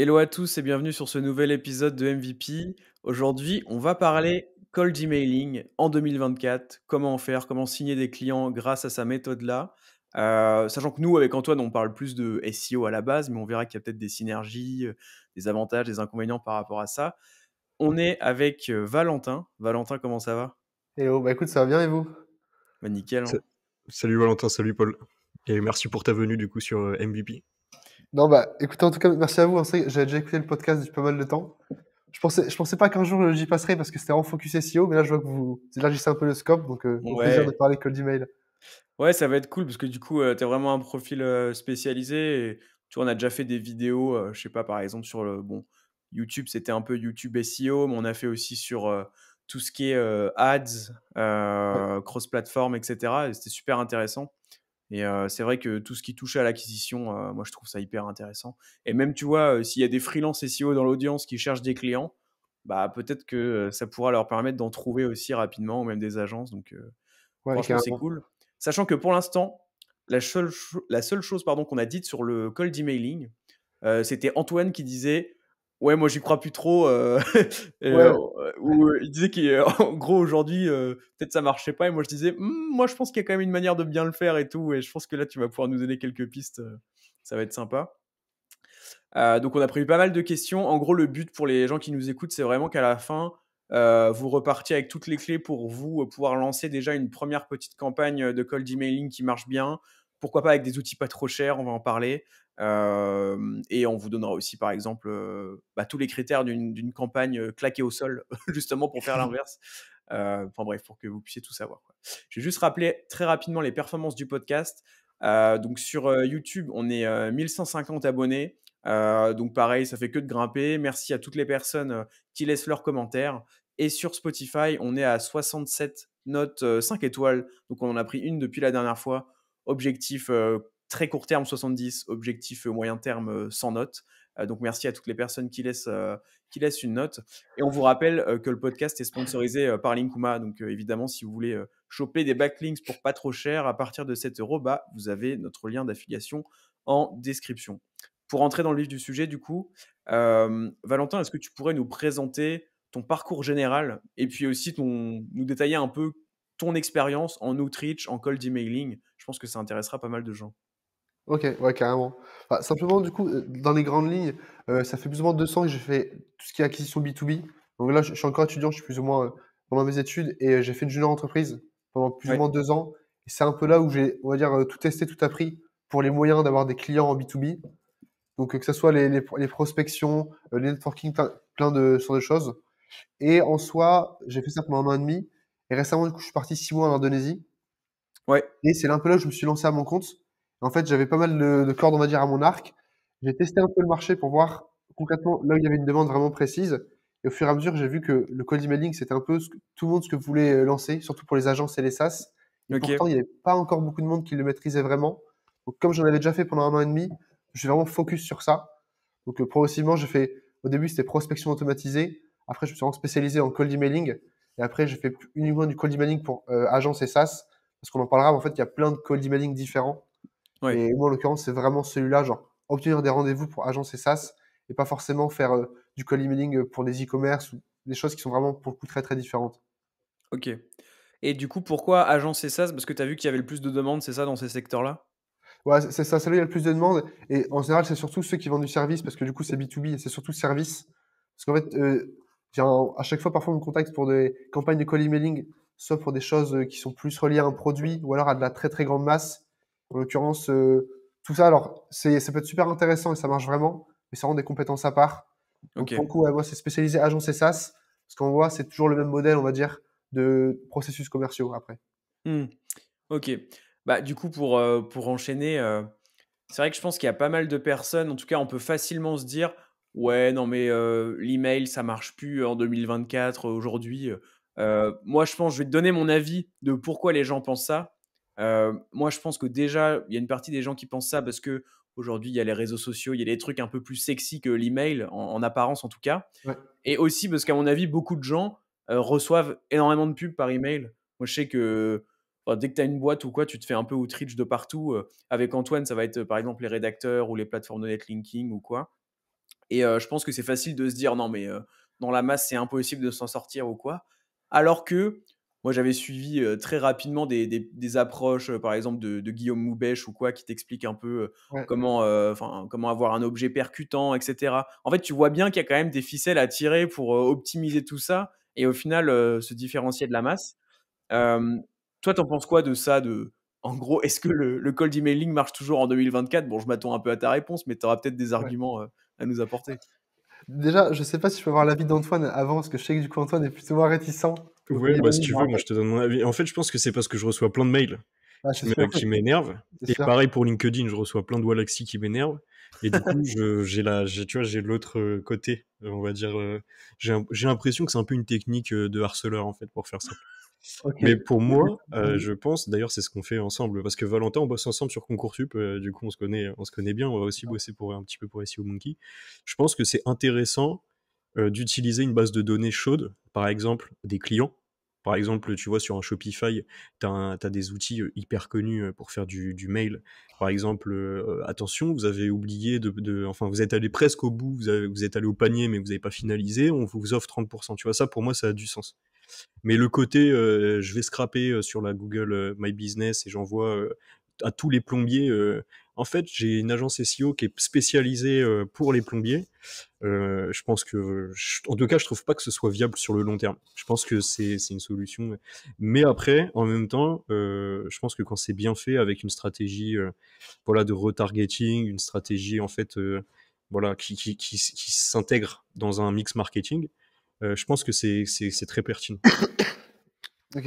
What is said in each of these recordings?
Hello à tous et bienvenue sur ce nouvel épisode de MVP. Aujourd'hui, on va parler cold emailing en 2024, comment en faire, comment signer des clients grâce à sa méthode-là. Euh, sachant que nous, avec Antoine, on parle plus de SEO à la base, mais on verra qu'il y a peut-être des synergies, euh, des avantages, des inconvénients par rapport à ça. On est avec euh, Valentin. Valentin, comment ça va Hello, bah écoute, ça va bien et vous bah, Nickel. Hein. Salut Valentin, salut Paul. Et merci pour ta venue du coup sur MVP. Non, bah écoutez, en tout cas, merci à vous. Hein. J'avais déjà écouté le podcast depuis pas mal de temps. Je pensais, je pensais pas qu'un jour euh, j'y passerai parce que c'était en focus SEO, mais là je vois que vous élargissez un peu le scope, donc on euh, ouais. plaisir de parler cold email. Ouais, ça va être cool parce que du coup, euh, tu as vraiment un profil spécialisé. on a déjà fait des vidéos, je sais pas, par exemple, sur le. Bon, YouTube, c'était un peu YouTube SEO, mais on a fait aussi sur tout ce qui est ads, cross-platform, etc. Et c'était super intéressant. Et c'est vrai que tout ce qui touche à l'acquisition, moi je trouve ça hyper intéressant. Et même, tu vois, s'il y a des freelances SEO dans l'audience qui cherchent des clients, bah peut-être que ça pourra leur permettre d'en trouver aussi rapidement, ou même des agences. Donc, ouais, franchement, c'est cool. Sachant que pour l'instant, la seule, la seule chose pardon qu'on a dite sur le cold emailing, c'était Antoine qui disait Ouais, moi j'y crois plus trop. Euh, euh, euh, il disait qu'en gros aujourd'hui, peut-être ça marchait pas. Et moi je disais, «Hmm, moi je pense qu'il y a quand même une manière de bien le faire et tout. Et je pense que là tu vas pouvoir nous donner quelques pistes. Ça va être sympa. donc on a prévu pas mal de questions. En gros, le but pour les gens qui nous écoutent, c'est vraiment qu'à la fin, vous repartiez avec toutes les clés pour vous pouvoir lancer déjà une première petite campagne de cold emailing qui marche bien. Pourquoi pas avec des outils pas trop chers, on va en parler et on vous donnera aussi, par exemple, bah, tous les critères d'une campagne claquée au sol, justement pour faire l'inverse. enfin bref, pour que vous puissiez tout savoir. Quoi. Je vais juste rappeler très rapidement les performances du podcast. donc sur YouTube, on est 1150 abonnés. donc pareil, ça fait que de grimper. Merci à toutes les personnes qui laissent leurs commentaires. Et sur Spotify, on est à 67 notes 5 étoiles. Donc on en a pris une depuis la dernière fois. Objectif Très court terme, 70, objectif euh, moyen terme, 100 euh, notes. Euh, donc merci à toutes les personnes qui laissent, qui laissent une note. Et on vous rappelle que le podcast est sponsorisé par Linkuma. Donc évidemment, si vous voulez choper des backlinks pour pas trop cher, à partir de 7 euros, bah, vous avez notre lien d'affiliation en description. Pour entrer dans le vif du sujet, du coup, Valentin, est-ce que tu pourrais nous présenter ton parcours général et puis aussi ton, nous détailler un peu ton expérience en outreach, en cold emailing Je pense que ça intéressera pas mal de gens. Ok, ouais, carrément. simplement, du coup, euh, dans les grandes lignes, euh, ça fait plus ou moins deux ans que j'ai fait tout ce qui est acquisition B2B. Donc là, je, suis encore étudiant, je suis plus ou moins euh, dans pendant mes études et j'ai fait une junior entreprise pendant plus ou moins deux ans. Et c'est un peu là où j'ai, on va dire, tout testé, tout appris pour les moyens d'avoir des clients en B2B. Donc, que ce soit les, les, prospections, les networking, plein, de, sortes de choses. Et en soi, j'ai fait ça pendant un an et demi. Et récemment, du coup, je suis parti six mois en Indonésie. ouais, Et c'est un peu là où je me suis lancé à mon compte. En fait, j'avais pas mal de, cordes, on va dire, à mon arc. J'ai testé un peu le marché pour voir concrètement là où il y avait une demande vraiment précise. Et au fur et à mesure, j'ai vu que le cold emailing, c'était un peu tout le monde ce que voulait euh, lancer, surtout pour les agences et les SaaS. Et pourtant, il n'y avait pas encore beaucoup de monde qui le maîtrisait vraiment. Donc, comme j'en avais déjà fait pendant un an et demi, je suis vraiment focus sur ça. Donc, euh, progressivement, j'ai fait, au début, c'était prospection automatisée. Après, je me suis vraiment spécialisé en cold emailing. Et après, j'ai fait uniquement du cold emailing pour euh, agences et SaaS. Parce qu'on en parlera, mais en fait, il y a plein de cold emailing différents. Et moi, en l'occurrence, c'est vraiment celui-là, genre obtenir des rendez-vous pour agence et SaaS et pas forcément faire euh, du call emailing euh, pour des e-commerce ou des choses qui sont vraiment pour le coup très très différentes. Ok. Et du coup, pourquoi agence et SaaS Parce que tu as vu qu'il y avait le plus de demandes, c'est ça, dans ces secteurs-là Ouais, c'est ça, c'est là où il y a le plus de demandes. Et en général, c'est surtout ceux qui vendent du service, parce que du coup, c'est B2B et c'est surtout service. Parce qu'en fait, euh, à chaque fois, parfois, on me contacte pour des campagnes de call emailing, soit pour des choses qui sont plus reliées à un produit ou alors à de la très très grande masse en l'occurrence, euh, tout ça, alors, c'est, ça peut être super intéressant et ça marche vraiment, mais ça rend des compétences à part. Okay. Donc, beaucoup, ouais, moi, c'est spécialisé agence et SaaS. qu'on voit, c'est toujours le même modèle, on va dire, de processus commerciaux après. Hmm. Ok. Bah, du coup, pour, euh, pour enchaîner, euh, c'est vrai que je pense qu'il y a pas mal de personnes, en tout cas, on peut facilement se dire Ouais, non, mais l'email, ça marche plus en 2024, aujourd'hui. moi, je pense, je vais te donner mon avis de pourquoi les gens pensent ça. Euh, moi, je pense que déjà, il y a une partie des gens qui pensent ça parce que aujourd'hui, il y a les réseaux sociaux, il y a des trucs un peu plus sexy que l'email, en, apparence en tout cas. Et aussi parce qu'à mon avis, beaucoup de gens euh, reçoivent énormément de pubs par email. Moi, je sais que dès que tu as une boîte ou quoi, tu te fais un peu outreach de partout. Euh, avec Antoine, ça va être par exemple les rédacteurs ou les plateformes de netlinking ou quoi. Et je pense que c'est facile de se dire non, mais dans la masse, c'est impossible de s'en sortir ou quoi. Alors que moi, j'avais suivi très rapidement des, des, approches, par exemple, de, Guillaume Moubèche ou quoi, qui t'explique un peu comment, comment avoir un objet percutant, etc. En fait, tu vois bien qu'il y a quand même des ficelles à tirer pour optimiser tout ça et au final se différencier de la masse. toi, t'en penses quoi de ça de... En gros, est-ce que le, le cold emailing marche toujours en 2024 Bon, je m'attends un peu à ta réponse, mais tu auras peut-être des arguments à nous apporter. Déjà, je sais pas si je peux avoir l'avis d'Antoine avant, parce que je sais que du coup Antoine est plutôt réticent. Oui, bah, si tu veux, moi je te donne mon avis. En fait, je pense que c'est parce que je reçois plein de mails ah, qui m'énervent. Et pareil pour LinkedIn, je reçois plein de Walaxy qui m'énervent. Et du coup, j'ai la, tu vois, j'ai l'autre euh, côté, on va dire. Euh, j'ai l'impression que c'est un peu une technique euh, de harceleur en fait pour faire ça. Mais pour moi, mmh. Euh, mmh. je pense, d'ailleurs, c'est ce qu'on fait ensemble, parce que Valentin, on bosse ensemble sur Concoursup, euh, du coup, on se connaît, on se connaît bien. On va aussi bosser pour un petit peu pour SEO Monkey. Je pense que c'est intéressant euh, d'utiliser une base de données chaude, par exemple des clients. Par exemple, tu vois, sur un Shopify, t'as as, des outils hyper connus pour faire du, mail. Par exemple, attention, vous avez oublié de, Enfin, vous êtes allé presque au bout, vous, vous êtes allé au panier, mais vous n'avez pas finalisé, on vous offre 30%. Tu vois, ça, pour moi, ça a du sens. Mais le côté, euh, je vais scraper euh, sur la Google euh, My Business et j'envoie à tous les plombiers. en fait, j'ai une agence SEO qui est spécialisée pour les plombiers. je pense que, en tout cas, je trouve pas que ce soit viable sur le long terme. Je pense que c'est une solution. Mais après, en même temps, je pense que quand c'est bien fait avec une stratégie, voilà, de retargeting, une stratégie en fait, voilà, qui, qui, qui s'intègre dans un mix marketing euh, je pense que c'est très pertinent. ok,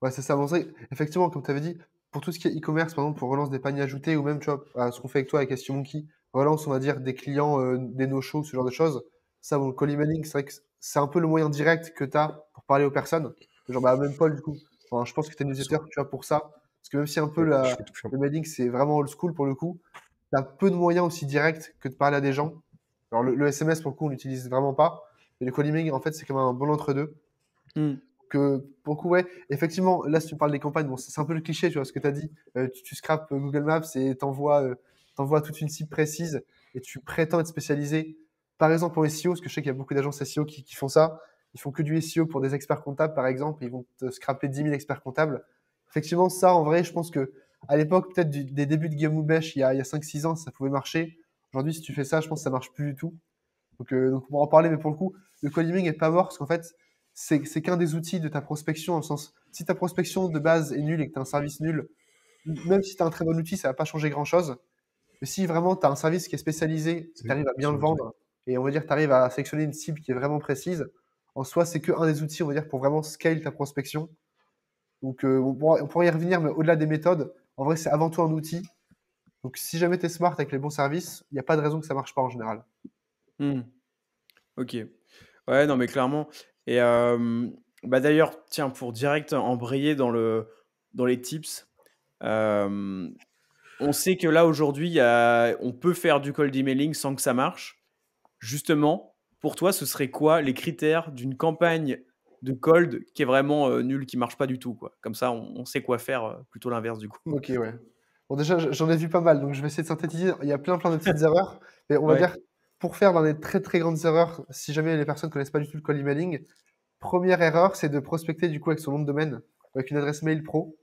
ouais, c'est ça. Bon, effectivement, comme tu avais dit, pour tout ce qui est e-commerce, par exemple, pour relance des paniers ajoutés, ou même, tu vois, ce qu'on fait avec toi avec Question Monkey, relance, on va dire, des clients, euh, des no-shows, ce genre de choses. Ça, bon, le call c'est vrai que c'est un peu le moyen direct que tu as pour parler aux personnes. Genre, bah, même Paul, du coup, enfin, je pense que tu as une newsletter, tu vois, pour ça. Parce que même si un peu le mailing, c'est vraiment old school pour le coup, tu as peu de moyens aussi directs que de parler à des gens. Alors, le, le SMS, pour le coup, on l'utilise vraiment pas. Et le Coliming, en fait, c'est quand même un bon entre-deux. Que, hmm. euh, pour ouais, effectivement, là, si tu parles des campagnes, bon, c'est un peu le cliché, tu vois, ce que euh, tu as dit. tu, scrapes euh, Google Maps et t'envoies toute une cible précise et tu prétends être spécialisé, par exemple, pour SEO, parce que je sais qu'il y a beaucoup d'agences SEO qui, font ça. Ils font que du SEO pour des experts comptables, par exemple. Ils vont te scraper 10 000 experts comptables. Effectivement, ça, en vrai, je pense que à l'époque, peut-être des débuts de Guillaume Houbèche, il y a, a 5-6 ans, ça pouvait marcher. Aujourd'hui, si tu fais ça, je pense que ça marche plus du tout. Donc, donc on va en parler, mais pour le coup, le cold est n'est pas mort parce qu'en fait, c'est, qu'un des outils de ta prospection. En sens, si ta prospection de base est nulle et que tu as un service nul, même si tu as un très bon outil, ça va pas changer grand chose. Mais si vraiment tu as un service qui est spécialisé, tu arrives à bien le vendre et on va dire tu arrives à sélectionner une cible qui est vraiment précise, en soi, c'est qu'un des outils, on va dire, pour vraiment scale ta prospection. Donc, euh, on, pourrait y revenir, mais au-delà des méthodes, en vrai, c'est avant tout un outil. Donc, si jamais tu es smart avec les bons services, il n'y a pas de raison que ça marche pas en général. Hmm. Ok. Ok. Ouais, non, mais clairement. Et bah d'ailleurs, tiens, pour direct embrayer dans, le, dans les tips, on sait que là, aujourd'hui, on peut faire du cold emailing sans que ça marche. Justement, pour toi, ce serait quoi les critères d'une campagne de cold qui est vraiment nulle, qui marche pas du tout quoi. Comme ça, on, sait quoi faire, plutôt l'inverse du coup. Ok, ouais. Bon, déjà, j'en ai vu pas mal, donc je vais essayer de synthétiser. Il y a plein, plein de petites erreurs. Mais on va dire pour faire dans les très très grandes erreurs, si jamais les personnes ne connaissent pas du tout le call emailing, première erreur, c'est de prospecter du coup avec son nom de domaine, avec une adresse mail pro.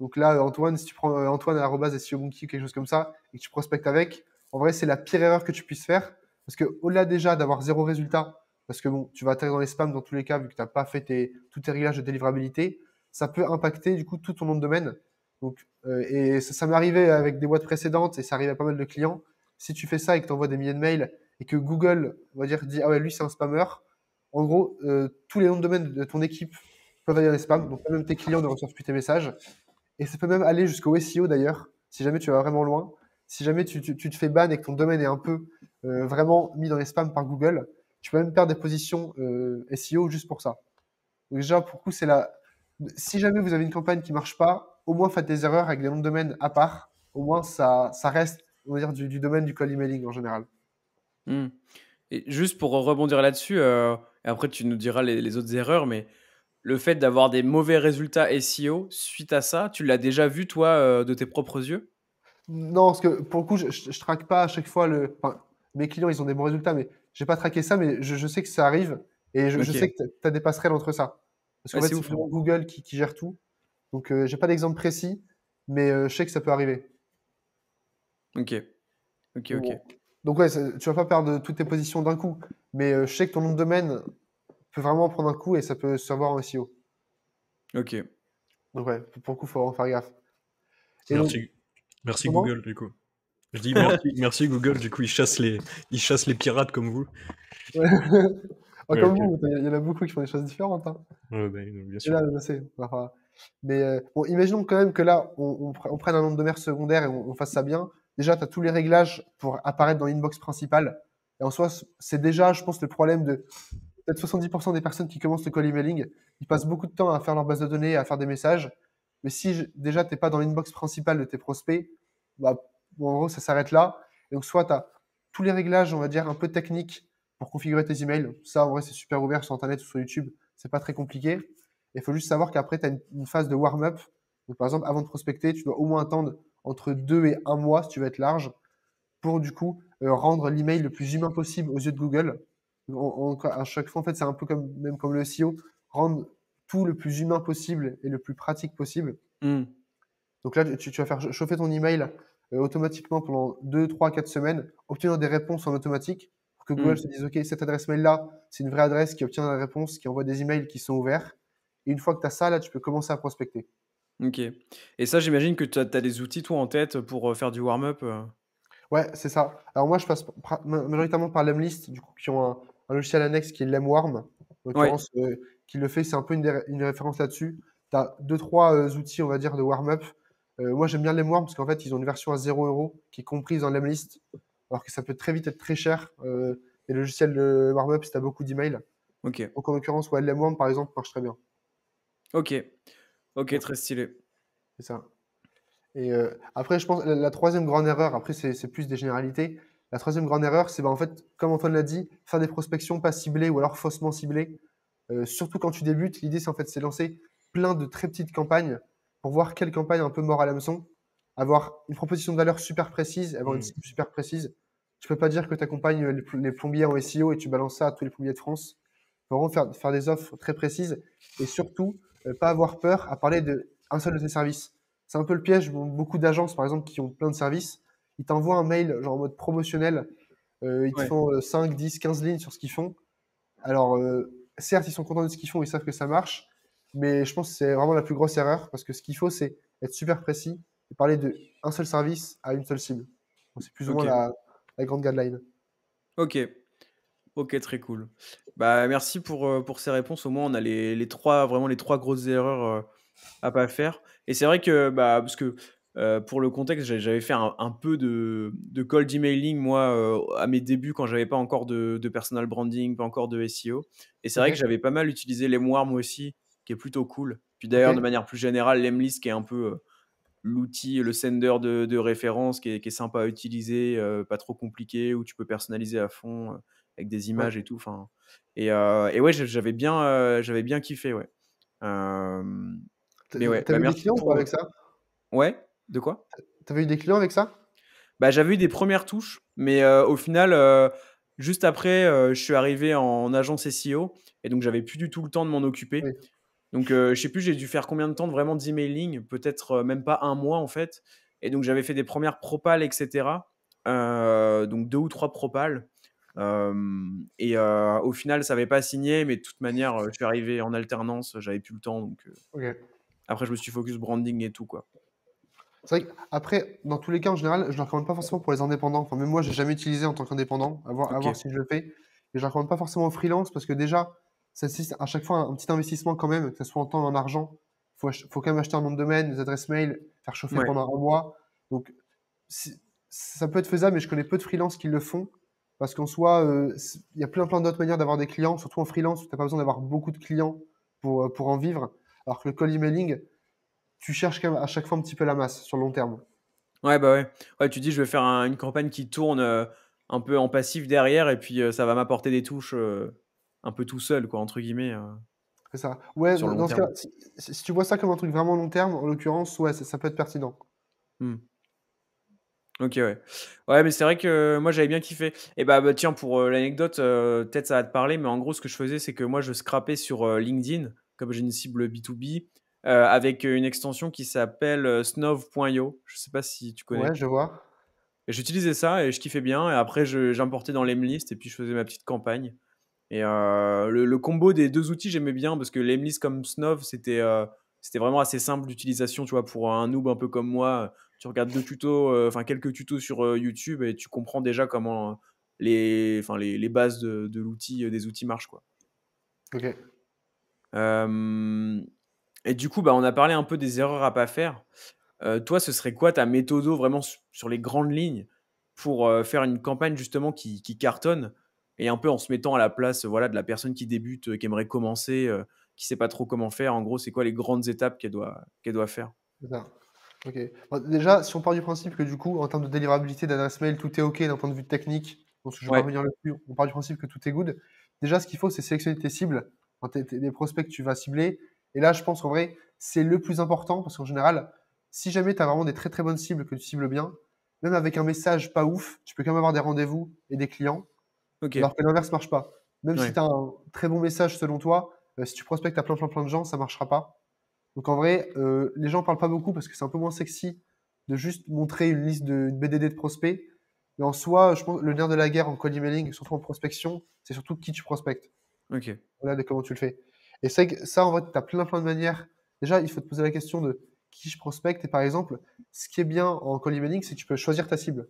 Donc là, Antoine, si tu prends euh, Antoine arrobas e Monkey quelque chose comme ça, et que tu prospectes avec, en vrai, c'est la pire erreur que tu puisses faire. Parce que au-delà déjà d'avoir zéro résultat, parce que bon, tu vas atterrir dans les spams dans tous les cas, vu que tu n'as pas fait tes, tous tes réglages de délivrabilité, ça peut impacter du coup tout ton nom de domaine. Donc, euh, et ça, ça m'est arrivé avec des boîtes précédentes et ça arrivait à pas mal de clients si tu fais ça et que tu envoies des milliers de mails et que Google, on va dire, dit Ah ouais, lui, c'est un spammer, en gros, euh, tous les noms de domaine de ton équipe peuvent aller dans les spams. Donc, même tes clients ne reçoivent plus tes messages. Et ça peut même aller jusqu'au SEO d'ailleurs, si jamais tu vas vraiment loin. Si jamais tu, te fais ban et que ton domaine est un peu euh, vraiment mis dans les spams par Google, tu peux même perdre des positions euh, SEO juste pour ça. Donc, déjà, pour coup, c'est la. Si jamais vous avez une campagne qui marche pas, au moins faites des erreurs avec des noms de domaine à part. Au moins, ça, ça reste on va dire, du, domaine du call emailing en général. Hmm. Et juste pour rebondir là-dessus, euh, et après tu nous diras les, autres erreurs, mais le fait d'avoir des mauvais résultats SEO suite à ça, tu l'as déjà vu toi euh, de tes propres yeux Non, parce que pour le coup, je, ne traque pas à chaque fois le. mes clients, ils ont des bons résultats, mais j'ai pas traqué ça, mais je, sais que ça arrive et je, sais que tu as des passerelles entre ça. Parce qu'en ah, fait, c'est Google qui, gère tout. Donc, euh, j'ai pas d'exemple précis, mais je sais que ça peut arriver. Ok. Ok, ok. Donc, ouais, tu vas pas perdre toutes tes positions d'un coup. Mais euh, je sais que ton nom de domaine peut vraiment prendre un coup et ça peut se voir en SEO. Ok. Donc, ouais, pour le coup, faut faire gaffe. merci, merci Google, du coup. Je dis merci, Google, du coup, ils chassent les, ils chassent les pirates comme vous. comme vous, il y en a beaucoup qui font des choses différentes. Hein. Ouais, bah, bien sûr. là, je sais. mais euh, bon, imaginons quand même que là, on, on, prenne un nom de domaine secondaire et on fasse ça bien déjà, tu as tous les réglages pour apparaître dans l'inbox principale. Et en soi, c'est déjà, je pense, le problème de 70% des personnes qui commencent le call emailing. Ils passent beaucoup de temps à faire leur base de données, à faire des messages. Mais si déjà, tu n'es pas dans l'inbox principale de tes prospects, bah, en gros, ça s'arrête là. donc, soit tu as tous les réglages, on va dire, un peu techniques pour configurer tes emails. Ça, en vrai, c'est super ouvert sur Internet ou sur YouTube. C'est pas très compliqué. Il faut juste savoir qu'après, tu as une, phase de warm-up. Donc, par exemple, avant de prospecter, tu dois au moins attendre entre deux et un mois, si tu veux être large, pour du coup euh, rendre l'email le plus humain possible aux yeux de Google. à chaque fois, en fait, c'est un peu comme, même comme le SEO, rendre tout le plus humain possible et le plus pratique possible. Hmm. Donc là, tu, vas faire chauffer ton email euh, automatiquement pendant deux, trois, quatre semaines, obtenir des réponses en automatique pour que Google hmm. se dise OK, cette adresse mail-là, c'est une vraie adresse qui obtient la réponse, qui envoie des emails qui sont ouverts. Et une fois que tu as ça, là, tu peux commencer à prospecter. OK. Et ça, j'imagine que tu as, des outils, toi, en tête pour euh, faire du warm-up euh? Ouais, c'est ça. Alors moi, je passe majoritairement par Lemlist, du coup, qui ont un, logiciel annexe qui est Lemwarm, en l'occurrence, euh, qui le fait, c'est un peu une, référence là-dessus. Tu as deux, trois outils, on va dire, de warm-up. moi, j'aime bien Lemwarm parce qu'en fait, ils ont une version à 0€ qui est comprise dans Lemlist, alors que ça peut très vite être très cher. et le logiciel de warm-up, si tu as beaucoup d'emails. OK. Donc en l'occurrence, ouais, Lemwarm, par exemple, marche très bien. Ok. Ok, très stylé. C'est ça. Et euh, après, je pense la, la, troisième grande erreur, après, c'est plus des généralités. La troisième grande erreur, c'est bah, en fait, comme Antoine l'a dit, faire des prospections pas ciblées ou alors faussement ciblées. Euh, surtout quand tu débutes, l'idée, c'est en fait, c'est lancer plein de très petites campagnes pour voir quelle campagne un peu mort à l'hameçon, avoir une proposition de valeur super précise, avoir une mm. cible super précise. Tu peux pas dire que tu accompagnes les plombiers en SEO et tu balances ça à tous les plombiers de France. vraiment faire, faire des offres très précises et surtout euh, pas avoir peur à parler d'un seul de tes services. C'est un peu le piège. Beaucoup d'agences, par exemple, qui ont plein de services, ils t'envoient un mail genre en mode promotionnel. Euh, ils te font 5, 10, 15 lignes sur ce qu'ils font. Alors, euh, certes, ils sont contents de ce qu'ils font, ils savent que ça marche, mais je pense que c'est vraiment la plus grosse erreur parce que ce qu'il faut, c'est être super précis et parler d'un seul service à une seule cible. C'est plus ou moins la, la, grande guideline. Ok, ok, très cool. Bah, merci euh, pour, ces réponses. Au moins, on a les, trois, vraiment les trois grosses erreurs à euh, à pas faire. Et c'est vrai que, bah, parce que euh, pour le contexte, j'avais fait un, peu de, de cold emailing, moi, à mes débuts, quand je n'avais pas encore de, personal branding, pas encore de SEO. Et c'est vrai que j'avais pas mal utilisé l'Emoir, moi aussi, qui est plutôt cool. Puis d'ailleurs, de manière plus générale, l'Emlist, qui est un peu l'outil, le sender de, référence, qui est, sympa à utiliser, pas trop compliqué, où tu peux personnaliser à fond, avec des images et tout. Enfin, euh, et, ouais, j'avais bien, euh, j'avais bien kiffé, ouais. mais ouais, t'avais eu des clients avec ça Ouais, de quoi T'avais eu des clients avec ça bah, J'avais eu des premières touches, mais euh, au final, juste après, je suis arrivé en agence SEO et donc j'avais plus du tout le temps de m'en occuper. Donc je sais plus, j'ai dû faire combien de temps de vraiment d'emailing, peut-être même pas un mois en fait. Et donc j'avais fait des premières propales, etc. donc deux ou trois propales et au final, ça n'avait pas signé, mais de toute manière, je suis arrivé en alternance, j'avais plus le temps. Donc, Après, je me suis focus branding et tout. quoi. C'est vrai qu'après, dans tous les cas, en général, je ne recommande pas forcément pour les indépendants. Enfin, même moi, je n'ai jamais utilisé en tant qu'indépendant, à, okay. voir, si je le fais. Et je ne recommande pas forcément aux freelance parce que déjà, ça nécessite à chaque fois un petit investissement quand même, que ce soit en temps ou en argent. Il faut, faut, quand même acheter un nom de domaine, des adresses mail, faire chauffer pendant un mois. Donc, ça peut être faisable, mais je connais peu de freelance qui le font. Parce qu'en soit, euh, il y a plein, plein d'autres manières d'avoir des clients, surtout en freelance, où tu n'as pas besoin d'avoir beaucoup de clients pour, euh, pour en vivre. Alors que le call emailing, tu cherches quand à chaque fois un petit peu la masse sur le long terme. Ouais, bah ouais. ouais tu dis, je vais faire une campagne qui tourne euh, un peu en passif derrière et puis ça va m'apporter des touches un peu tout seul, quoi, entre guillemets. C'est ça. Ouais, dans, ce cas, si, tu vois ça comme un truc vraiment long terme, en l'occurrence, ouais, ça, peut être pertinent. Hmm. Ok, ouais. Ouais, mais c'est vrai que moi j'avais bien kiffé. Et bah, bah tiens, pour euh, l'anecdote, euh, peut-être ça va te parler, mais en gros, ce que je faisais, c'est que moi je scrapais sur euh, LinkedIn, comme j'ai une cible B2B, avec une extension qui s'appelle snov.io. Je sais pas si tu connais. Ouais, je vois. Et j'utilisais ça et je kiffais bien. Et après, j'importais dans list et puis je faisais ma petite campagne. Et le, combo des deux outils, j'aimais bien parce que l'Aimlist comme Snov, c'était c'était vraiment assez simple d'utilisation, tu vois, pour un noob un peu comme moi. Tu regardes deux tutos, euh, enfin quelques tutos sur euh, YouTube et tu comprends déjà comment euh, les, enfin les, bases de, l'outil, des outils marchent quoi. Ok. et du coup, bah, on a parlé un peu des erreurs à pas faire. toi, ce serait quoi ta méthode vraiment sur les grandes lignes pour faire une campagne justement qui, cartonne et un peu en se mettant à la place voilà de la personne qui débute, qui aimerait commencer, qui qui sait pas trop comment faire. En gros, c'est quoi les grandes étapes qu'elle doit, qu'elle doit faire Ok. déjà, si on part du principe que du coup, en termes de délivrabilité d'adresse mail, tout est ok d'un point de vue technique, donc je vais revenir là-dessus, on part du principe que tout est good. Déjà, ce qu'il faut, c'est sélectionner tes cibles, les prospects que tu vas cibler. Et là, je pense en vrai, c'est le plus important parce qu'en général, si jamais tu as vraiment des très très bonnes cibles que tu cibles bien, même avec un message pas ouf, tu peux quand même avoir des rendez-vous et des clients. Ok. Alors que l'inverse marche pas. Même si tu as un très bon message selon toi, euh, si tu prospectes à plein plein plein de gens, ça marchera pas. Donc en vrai, euh, les gens parlent pas beaucoup parce que c'est un peu moins sexy de juste montrer une liste de BDD de prospects. Mais en soi, je pense le nerf de la guerre en cold emailing, surtout en prospection, c'est surtout qui tu prospectes. Ok. Voilà de comment tu le fais. Et c'est ça, en vrai, tu as plein plein de manières. Déjà, il faut te poser la question de qui je prospecte. Et par exemple, ce qui est bien en cold emailing, c'est que tu peux choisir ta cible.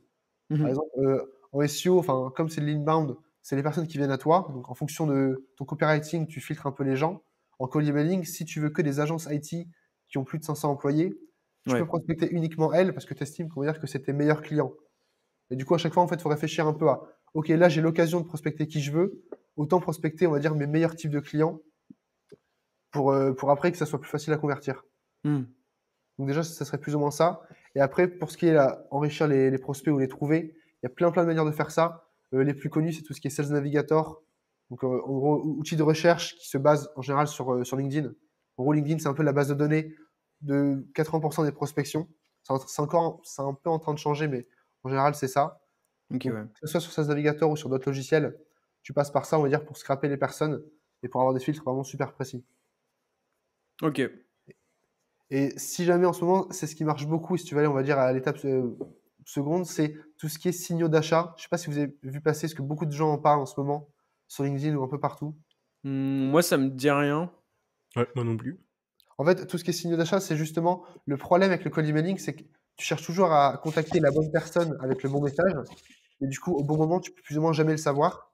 Mhm. Par exemple, euh, en SEO, comme c'est de l'inbound, c'est les personnes qui viennent à toi. Donc, en fonction de ton copywriting, tu filtres un peu les gens. En cold si tu veux que des agences IT qui ont plus de 500 employés, tu peux prospecter uniquement elles parce que tu estimes dire que c'est tes meilleurs clients. Et du coup, à chaque fois, en fait, il faut réfléchir un peu à OK, là, j'ai l'occasion de prospecter qui je veux. Autant prospecter, on va dire, mes meilleurs types de clients pour, euh, pour après que ça soit plus facile à convertir. Hmm. Donc, déjà, ça serait plus ou moins ça. Et après, pour ce qui est là, enrichir les, prospects ou les trouver, il y a plein, plein de manières de faire ça. Euh, les plus connus, c'est tout ce qui est Sales Navigator, donc, euh, en gros, outils de recherche qui se base en général sur, euh, sur LinkedIn. En gros, LinkedIn, c'est un peu la base de données de 80% des prospections. C'est encore, c'est un peu en train de changer, mais en général, c'est ça. Ok, Que ce soit sur SaaS Navigator ou sur d'autres logiciels, tu passes par ça, on va dire, pour scraper les personnes et pour avoir des filtres vraiment super précis. Ok. Et si jamais en ce moment, c'est ce qui marche beaucoup, si tu veux aller, on va dire, à l'étape euh, seconde, c'est tout ce qui est signaux d'achat. Je ne sais pas si vous avez vu passer ce que beaucoup de gens en parlent en ce moment sur LinkedIn ou un peu partout hmm, Moi, ça me dit rien. Ouais, moi non plus. En fait, tout ce qui est signe d'achat, c'est justement le problème avec le cold emailing, c'est que tu cherches toujours à contacter la bonne personne avec le bon message, et du coup, au bon moment, tu peux plus ou moins jamais le savoir.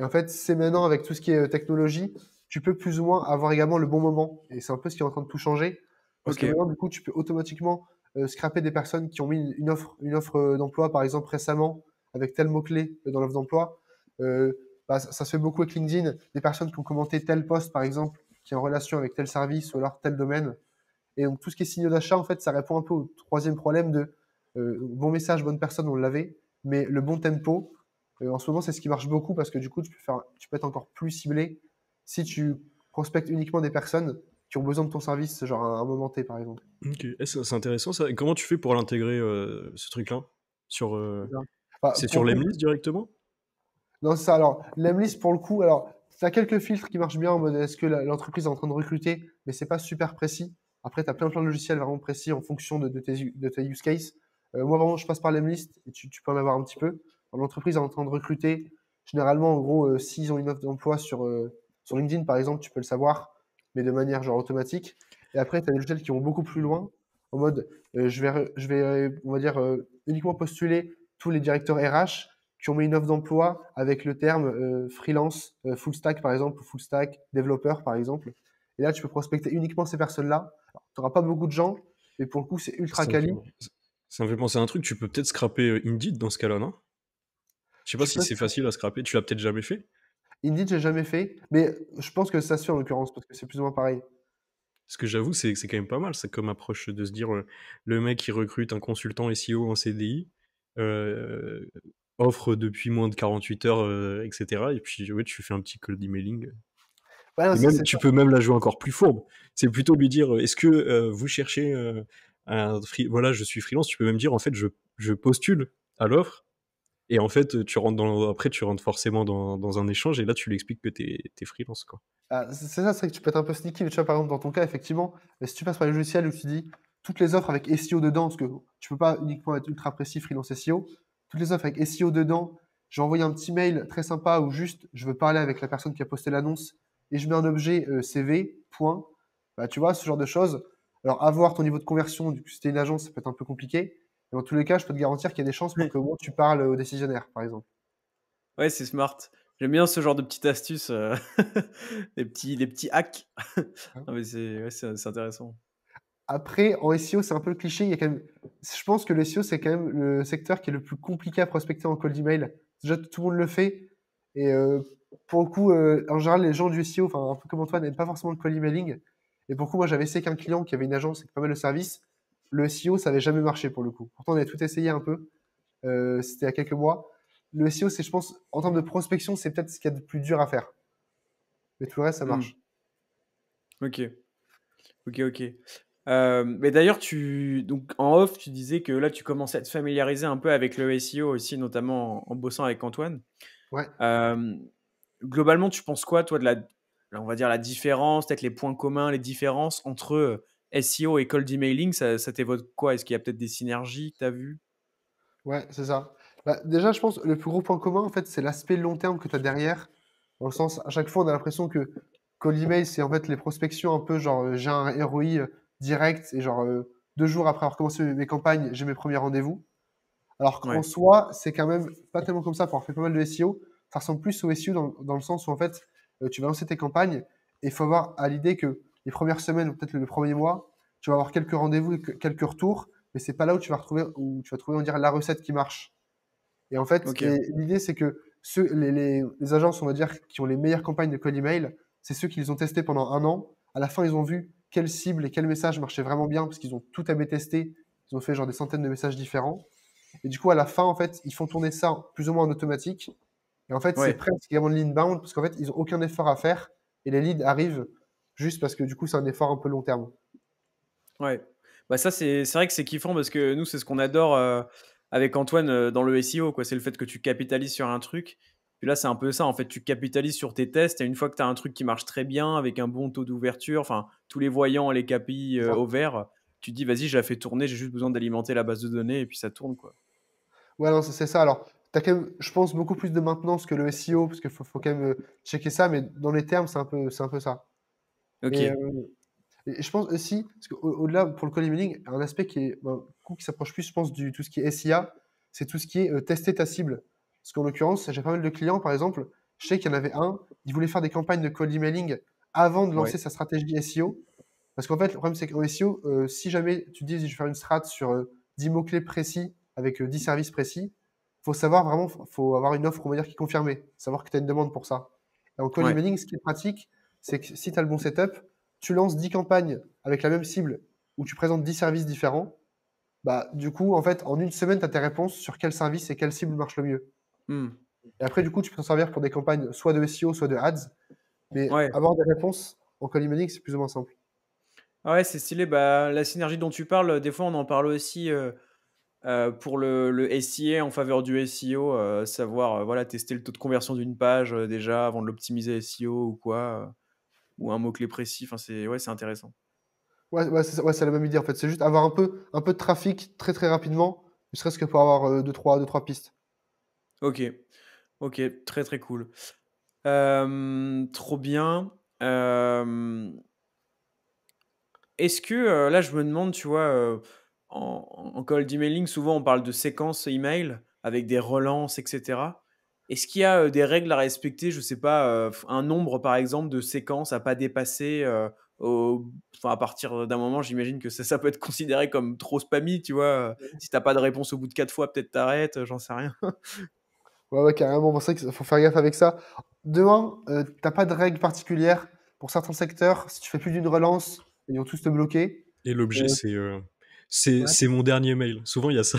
Et en fait, c'est maintenant avec tout ce qui est euh, technologie, tu peux plus ou moins avoir également le bon moment. Et c'est un peu ce qui est en train de tout changer. Parce que du coup, tu peux automatiquement euh, scraper des personnes qui ont mis une, offre, une offre euh, d'emploi, par exemple, récemment, avec tel mot-clé dans l'offre d'emploi. Euh, bah, ça, se fait beaucoup avec LinkedIn, des personnes qui ont commenté tel poste, par exemple, qui est en relation avec tel service ou leur tel domaine. Et donc, tout ce qui est signe d'achat, en fait, ça répond un peu au troisième problème de euh, bon message, bonne personne, on l'avait, mais le bon tempo. Euh, en ce moment, c'est ce qui marche beaucoup parce que du coup, tu peux, faire, tu peux être encore plus ciblé si tu prospectes uniquement des personnes qui ont besoin de ton service, genre à un moment T, par exemple. Ok, eh, c'est intéressant ça. comment tu fais pour l'intégrer, euh, ce truc-là sur, C'est bah, sur les listes, directement non, c'est ça. Alors, l'Emlist, pour le coup, alors, tu quelques filtres qui marchent bien en mode est-ce que l'entreprise est en train de recruter, mais c'est pas super précis. Après, tu as plein, plein de logiciels vraiment précis en fonction de, tes, use cases. Euh, moi, vraiment, je passe par l'Emlist et tu, peux en avoir un petit peu. L'entreprise est en train de recruter. Généralement, en gros, euh, s'ils ont une offre d'emploi sur, euh, sur LinkedIn, par exemple, tu peux le savoir, mais de manière genre automatique. Et après, tu as des logiciels qui vont beaucoup plus loin, en mode je vais, je vais on va dire, uniquement postuler tous les directeurs RH tu mis une offre d'emploi avec le terme euh, freelance, euh, full stack par exemple, ou full stack développeur par exemple. Et là, tu peux prospecter uniquement ces personnes-là. Tu n'auras pas beaucoup de gens, mais pour le coup, c'est ultra quali. Ça me fait penser à un truc, tu peux peut-être scraper euh, Indeed dans ce cas-là, non Je sais pas si c'est facile à scraper, tu l'as peut-être jamais fait Indeed, j'ai jamais fait, mais je pense que ça se fait en l'occurrence, parce que c'est plus ou moins pareil. Ce que j'avoue, c'est que c'est quand même pas mal, c'est comme approche de se dire, le mec qui recrute un consultant SEO en CDI, euh, offre depuis moins de 48 heures, euh, etc. Et puis, ouais, tu fais un petit cold emailing. tu peux même la jouer encore plus fourbe. C'est plutôt lui dire euh, est-ce que euh, vous cherchez un free... voilà, je suis freelance. Tu peux même dire en fait, je, je postule à l'offre. Et en fait, tu rentres dans... après, tu rentres forcément dans, dans un échange. Et là, tu lui expliques que tu es, freelance. Quoi. Ah, c'est ça, c'est vrai que tu peux être un peu sneaky. par exemple, dans ton cas, effectivement, si tu passes par le logiciel où tu dis toutes les offres avec SEO dedans, parce que tu peux pas uniquement être ultra précis freelance SEO, toutes les offres avec SEO dedans. J'ai envoyé un petit mail très sympa où juste je veux parler avec la personne qui a posté l'annonce et je mets un objet euh, CV, point. Bah, tu vois, ce genre de choses. Alors, avoir ton niveau de conversion, du une agence, ça peut être un peu compliqué. Mais dans tous les cas, je peux te garantir qu'il y a des chances pour que moi, tu parles au décisionnaire, par exemple. Ouais, c'est smart. J'aime bien ce genre de petites astuces, euh, des, petits, les petits hacks. Ah. c'est intéressant. Après, en SEO, c'est un peu le cliché. Il y a quand même... Je pense que le SEO, c'est quand même le secteur qui est le plus compliqué à prospecter en cold email. Déjà, tout le monde le fait. Et euh, pour le coup, euh, en général, les gens du SEO, enfin, un peu comme Antoine, n'aiment pas forcément le cold emailing. Et pour le coup, moi, j'avais essayé qu'un client qui avait une agence et pas mal de services. Le SEO, ça n'avait jamais marché pour le coup. Pourtant, on avait tout essayé un peu. Euh, c'était il y a quelques mois. Le SEO, c'est, je pense, en termes de prospection, c'est peut-être ce qu'il y a de plus dur à faire. Mais tout le reste, ça hmm. marche. Ok. Ok, ok. Euh, mais d'ailleurs, tu donc en off, tu disais que là, tu commençais à te familiariser un peu avec le SEO aussi, notamment en, bossant avec Antoine. Ouais. Euh, globalement, tu penses quoi, toi, de la, on va dire la différence, peut-être les points communs, les différences entre euh, SEO et cold emailing Ça, t'évoque quoi Est-ce qu'il y a peut-être des synergies que tu as vues Ouais, c'est ça. Bah, déjà, je pense le plus gros point commun, en fait, c'est l'aspect long terme que tu as derrière. Dans le sens, à chaque fois, on a l'impression que cold email, c'est en fait les prospections un peu genre j'ai un ROI direct et genre euh, deux jours après avoir commencé mes campagnes, j'ai mes premiers rendez-vous. Alors qu'en soi, c'est quand même pas tellement comme ça pour avoir fait pas mal de SEO. Ça ressemble plus au SEO dans, le sens où en fait, euh, tu vas lancer tes campagnes et il faut avoir à l'idée que les premières semaines ou peut-être le, premier mois, tu vas avoir quelques rendez-vous, quelques retours, mais c'est pas là où tu vas retrouver où tu vas trouver on dirait la recette qui marche. Et en fait, l'idée c'est que ceux, les, les, agences, on va dire, qui ont les meilleures campagnes de call email, c'est ceux qui les ont testées pendant un an. À la fin, ils ont vu quelle cible et quel message marchait vraiment bien parce qu'ils ont tout à testé. Ils ont fait genre des centaines de messages différents. Et du coup, à la fin, en fait, ils font tourner ça plus ou moins en automatique. Et en fait, c'est presque également de l'inbound parce qu'en fait, ils n'ont aucun effort à faire et les leads arrivent juste parce que du coup, c'est un effort un peu long terme. Ouais. Bah ça, c'est vrai que c'est kiffant parce que nous, c'est ce qu'on adore euh, avec Antoine euh, dans le SEO. C'est le fait que tu capitalises sur un truc puis là, c'est un peu ça. En fait, tu capitalises sur tes tests et une fois que tu as un truc qui marche très bien avec un bon taux d'ouverture, enfin, tous les voyants, les capis euh, au vert, tu te dis, vas-y, je la fais tourner, j'ai juste besoin d'alimenter la base de données et puis ça tourne, quoi. Ouais, non, c'est ça. Alors, tu as quand même, je pense, beaucoup plus de maintenance que le SEO parce qu'il faut, quand même euh, checker ça, mais dans les termes, c'est un peu, c'est un peu ça. Ok. Et, euh, je pense aussi, parce qu'au-delà, pour le coding emailing, un aspect qui est, ben, qui s'approche plus, je pense, du tout ce qui est SIA, c'est tout ce qui est tester ta cible. Parce qu'en l'occurrence, j'ai pas mal de clients, par exemple, je sais qu'il y en avait un, il voulait faire des campagnes de cold emailing avant de lancer sa stratégie SEO. Parce qu'en fait, le problème, c'est qu'en SEO, euh, si jamais tu dis je vais faire une strat sur 10 euh, mots-clés précis avec 10 euh, services précis, faut savoir vraiment, faut avoir une offre, on va dire, qui est confirmée, savoir que tu as une demande pour ça. Et en cold emailing, ce qui est pratique, c'est que si tu as le bon setup, tu lances 10 campagnes avec la même cible où tu présentes 10 services différents. Bah, du coup, en fait, en une semaine, tu as tes réponses sur quel service et quelle cible marche le mieux. Hmm. Et après, du coup, tu peux t'en servir pour des campagnes soit de SEO, soit de ads. Mais avoir des réponses en emailing, c'est plus ou moins simple. Ah ouais, c'est stylé. Bah, la synergie dont tu parles, des fois, on en parle aussi euh, euh, pour le, le, SIA e en faveur du SEO, euh, savoir voilà, tester le taux de conversion d'une page déjà avant de l'optimiser SEO ou quoi, ou un mot-clé précis. Enfin, c'est ouais, intéressant. Ouais, ouais c'est la même idée en fait. C'est juste avoir un peu, un peu de trafic très très rapidement, ne serait-ce que pour avoir 2-3 deux, trois, deux, trois pistes. OK. OK, très très cool. trop bien. est-ce que, là, je me demande, tu vois, en, cold emailing, souvent on parle de séquences email avec des relances, etc. Est-ce qu'il y a des règles à respecter, je ne sais pas, un nombre par exemple de séquences à pas dépasser à partir d'un moment, j'imagine que ça, peut être considéré comme trop spammy, tu vois. Mmh. si t'as pas de réponse au bout de quatre fois, peut-être t'arrêtes, j'en sais rien. Ouais, ouais, carrément. Bon, c'est vrai qu'il faut faire gaffe avec ça. Demain, tu euh, t'as pas de règles particulières pour certains secteurs. Si tu fais plus d'une relance, ils vont tous te bloquer. Et l'objet, euh, c'est. Euh, c'est mon dernier mail. Souvent, il y a ça.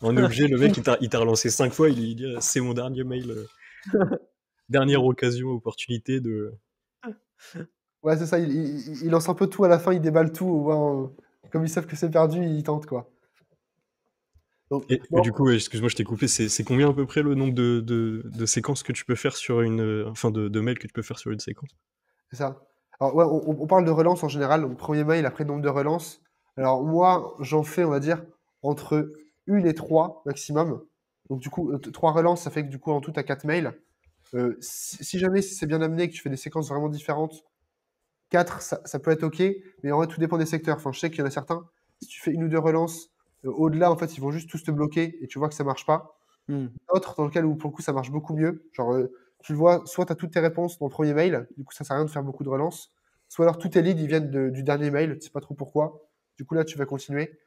En objet, le mec, il t'a relancé cinq fois, il, dit c'est mon dernier mail. Dernière occasion, opportunité de. Ouais, c'est ça. Il, lance un peu tout à la fin, il déballe tout. comme ils savent que c'est perdu, ils tentent, quoi et, Du coup, excuse-moi, je t'ai coupé. C'est combien à peu près le nombre de, séquences que tu peux faire sur une, euh, enfin de, mails que tu peux faire sur une séquence C'est ça. Alors, ouais, on, parle de relance en général. Donc premier mail, après nombre de relances. Alors moi, j'en fais, on va dire entre une et trois maximum. Donc du coup, euh, trois relances, ça fait que du coup en tout as quatre mails. Euh, si, jamais c'est bien amené, que tu fais des séquences vraiment différentes, quatre, ça, ça, peut être OK, mais en vrai, tout dépend des secteurs. Enfin, je sais qu'il y en a certains, si tu fais une ou deux relances, euh, au-delà, en fait, ils vont juste tous te bloquer et tu vois que ça marche pas. Hmm. Autre dans lequel où pour le coup ça marche beaucoup mieux. Genre, euh, tu le vois, soit tu as toutes tes réponses dans le premier mail, du coup ça sert à rien de faire beaucoup de relance. Soit alors tous tes leads ils viennent du dernier mail, tu sais pas trop pourquoi. Du coup là tu vas continuer.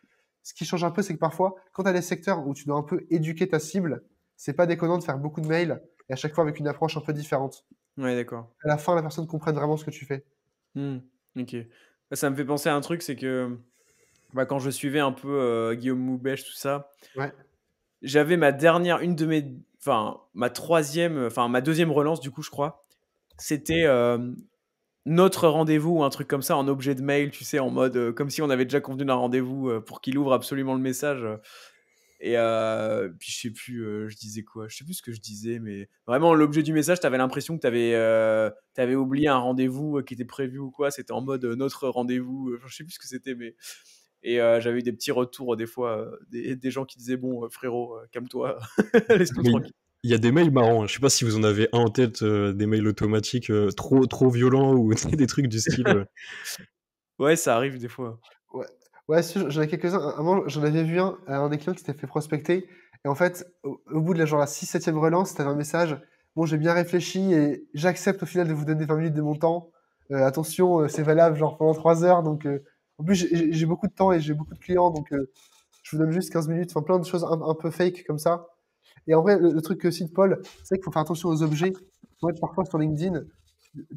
Ce qui change un peu, c'est que parfois, quand tu as des secteurs où tu dois un peu éduquer ta cible, c'est pas déconnant de faire beaucoup de mails et à chaque fois avec une approche un peu différente. Ouais, d'accord. À la fin, la personne comprenne vraiment ce que tu fais. Hmm, ok. Ça me fait penser à un truc, c'est que bah, quand je suivais un peu euh, Guillaume Moubèche, tout ça, j'avais ma dernière, une de mes, enfin, ma troisième, enfin, ma deuxième relance, du coup, je crois. C'était euh, notre rendez-vous ou un truc comme ça en objet de mail, tu sais, en mode euh, comme si on avait déjà convenu d'un rendez-vous pour qu'il ouvre absolument le message. Et puis je sais plus, je disais quoi, je sais plus ce que je disais, mais vraiment l'objet du message, tu avais l'impression que tu avais oublié un rendez-vous qui était prévu ou quoi. C'était en mode notre rendez-vous, je sais plus ce que c'était, mais et euh, j'avais eu des petits retours euh, des fois, euh, des, gens qui disaient Bon, frérot, calme-toi, laisse tranquille. Il y a des mails marrants. Hein. Je sais pas si vous en avez un en tête, des mails automatiques trop trop violents ou des trucs du style. ouais, ça arrive des fois. Ouais, ouais j'en ai quelques-uns. Avant, j'en avais vu un, un des clients qui s'était fait prospecter. Et en fait, au, bout de la genre la 6 7 e relance, t'avais un message. Bon, j'ai bien réfléchi et j'accepte au final de vous donner 20 minutes de mon temps. attention, c'est valable genre pendant 3 heures, donc en plus, j'ai beaucoup de temps et j'ai beaucoup de clients, donc euh, je vous donne juste 15 minutes, enfin plein de choses un, peu fake comme ça. Et en vrai, le, truc que cite Paul, c'est qu'il faut faire attention aux objets. Moi, parfois sur LinkedIn,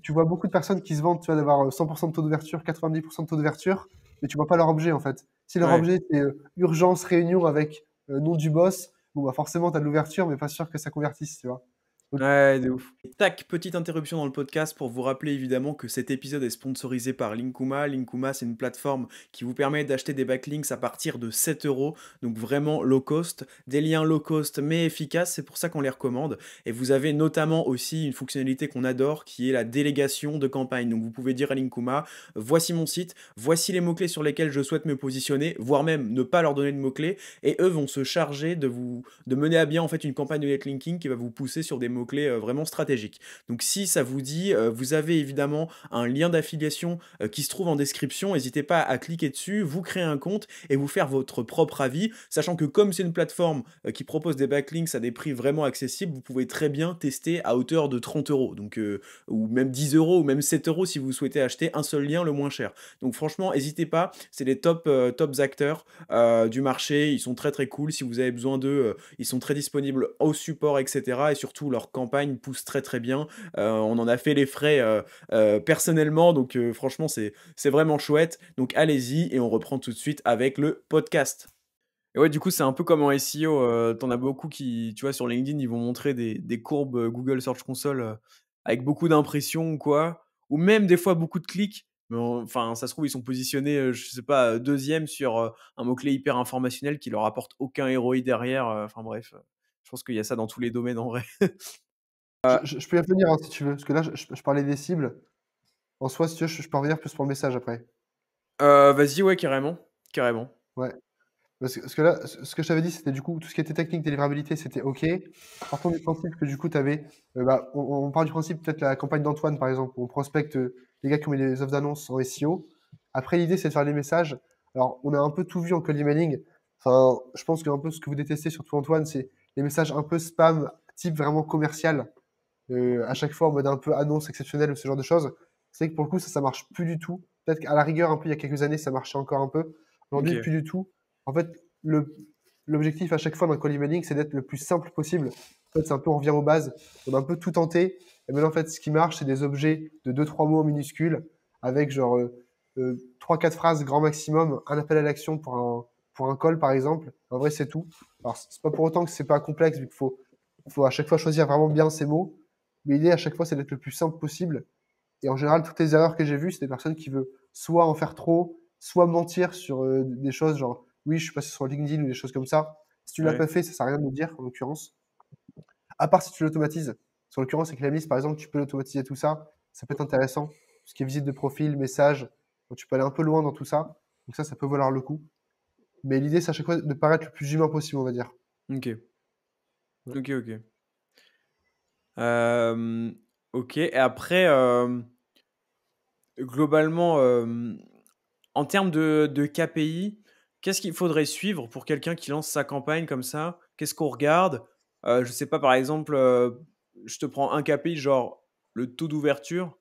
tu vois beaucoup de personnes qui se vantent d'avoir 100% euh, de taux d'ouverture, 90% de taux d'ouverture, mais tu vois pas leur objet en fait. Si leur objet c'est euh, urgence réunion avec nom du boss, bon bah, forcément tu as de l'ouverture, mais pas sûr que ça convertisse, tu vois. Ouais, de ouf. tac, petite interruption dans le podcast pour vous rappeler évidemment que cet épisode est sponsorisé par Linkuma. Linkuma, c'est une plateforme qui vous permet d'acheter des backlinks à partir de 7 euros, donc vraiment low cost. Des liens low cost mais efficaces, c'est pour ça qu'on les recommande. Et vous avez notamment aussi une fonctionnalité qu'on adore qui est la délégation de campagne. Donc vous pouvez dire à Linkuma, voici mon site, voici les mots-clés sur lesquels je souhaite me positionner, voire même ne pas leur donner de mots-clés, et eux vont se charger de vous de mener à bien en fait une campagne de netlinking qui va vous pousser sur des mots mots-clés euh, vraiment stratégiques. Donc si ça vous dit, euh, vous avez évidemment un lien d'affiliation euh, qui se trouve en description, n'hésitez pas à cliquer dessus, vous créer un compte et vous faire votre propre avis, sachant que comme c'est une plateforme qui propose des backlinks à des prix vraiment accessibles, vous pouvez très bien tester à hauteur de 30 euros, donc ou même 10 euros ou même 7 euros si vous souhaitez acheter un seul lien le moins cher. Donc franchement, n'hésitez pas, c'est les top top acteurs du marché, ils sont très très cool. Si vous avez besoin d'eux, ils sont très disponibles au support, etc. Et surtout leur campagne pousse très très bien. Euh, on en a fait les frais euh, euh, personnellement, donc franchement c'est, c'est vraiment chouette. Donc allez-y et on reprend tout de suite avec le podcast. Et ouais, du coup, c'est un peu comme en SEO. tu T'en as beaucoup qui, tu vois, sur LinkedIn, ils vont montrer des, des courbes Google Search Console avec beaucoup d'impressions ou quoi, ou même des fois beaucoup de clics. Mais enfin, ça se trouve, ils sont positionnés, je sais pas, deuxième sur un mot-clé hyper informationnel qui leur apporte aucun héroïde derrière. Enfin bref, je pense qu'il y a ça dans tous les domaines en vrai. je, bah peux y revenir hein, si tu veux, parce que là, je, parlais des cibles. En soi, si tu veux, je, peux revenir plus pour le message après. Euh, vas-y, ouais, carrément. Carrément. Ouais. Parce que, là, ce que je t'avais dit, c'était du coup, tout ce qui était technique, délivrabilité, c'était OK. contre, du principe que du coup, tu avais. Euh, bah, on, parle du principe, peut-être la campagne d'Antoine, par exemple, où on prospecte euh, les gars qui ont mis les offres d'annonce en SEO. Après, l'idée, c'est de faire les messages. Alors, on a un peu tout vu en cold emailing. Enfin, je pense que un peu ce que vous détestez, surtout Antoine, c'est les messages un peu spam, type vraiment commercial, euh, à chaque fois en mode un peu annonce exceptionnelle ou ce genre de choses, c'est que pour le coup, ça, ça marche plus du tout. Peut-être qu'à la rigueur, un peu, il y a quelques années, ça marchait encore un peu. Aujourd'hui, plus du tout. En fait, le, l'objectif à chaque fois d'un cold emailing, c'est d'être le plus simple possible. En fait, c'est un peu, on revient aux bases. On a un peu tout tenté. Et maintenant, en fait, ce qui marche, c'est des objets de 2-3 mots minuscules avec genre euh, 3-4 euh, phrases grand maximum, un appel à l'action pour un, pour un col, par exemple, en vrai, c'est tout. Alors, c'est pas pour autant que c'est pas complexe, vu qu'il faut, faut à chaque fois choisir vraiment bien ces mots. Mais l'idée, à chaque fois, c'est d'être le plus simple possible. Et en général, toutes les erreurs que j'ai vues, c'est des personnes qui veulent soit en faire trop, soit mentir sur euh, des choses, genre, oui, je suis passé sur LinkedIn ou des choses comme ça. Si tu l'as pas fait, ça sert à rien de nous dire, en l'occurrence. À part si tu l'automatises. Sur l'occurrence, avec la liste, par exemple, tu peux l'automatiser tout ça. Ça peut être intéressant. ce qui est visite de profil, message, tu peux aller un peu loin dans tout ça. Donc ça, ça peut valoir le coup. Mais l'idée, c'est à chaque fois de paraître le plus humain possible, on va dire. Ok. Ok, ok. Euh, ok, et après, euh, globalement, euh, en termes de, de KPI, qu'est-ce qu'il faudrait suivre pour quelqu'un qui lance sa campagne comme ça Qu'est-ce qu'on regarde Je ne sais pas, par exemple, je te prends un KPI, genre le taux d'ouverture.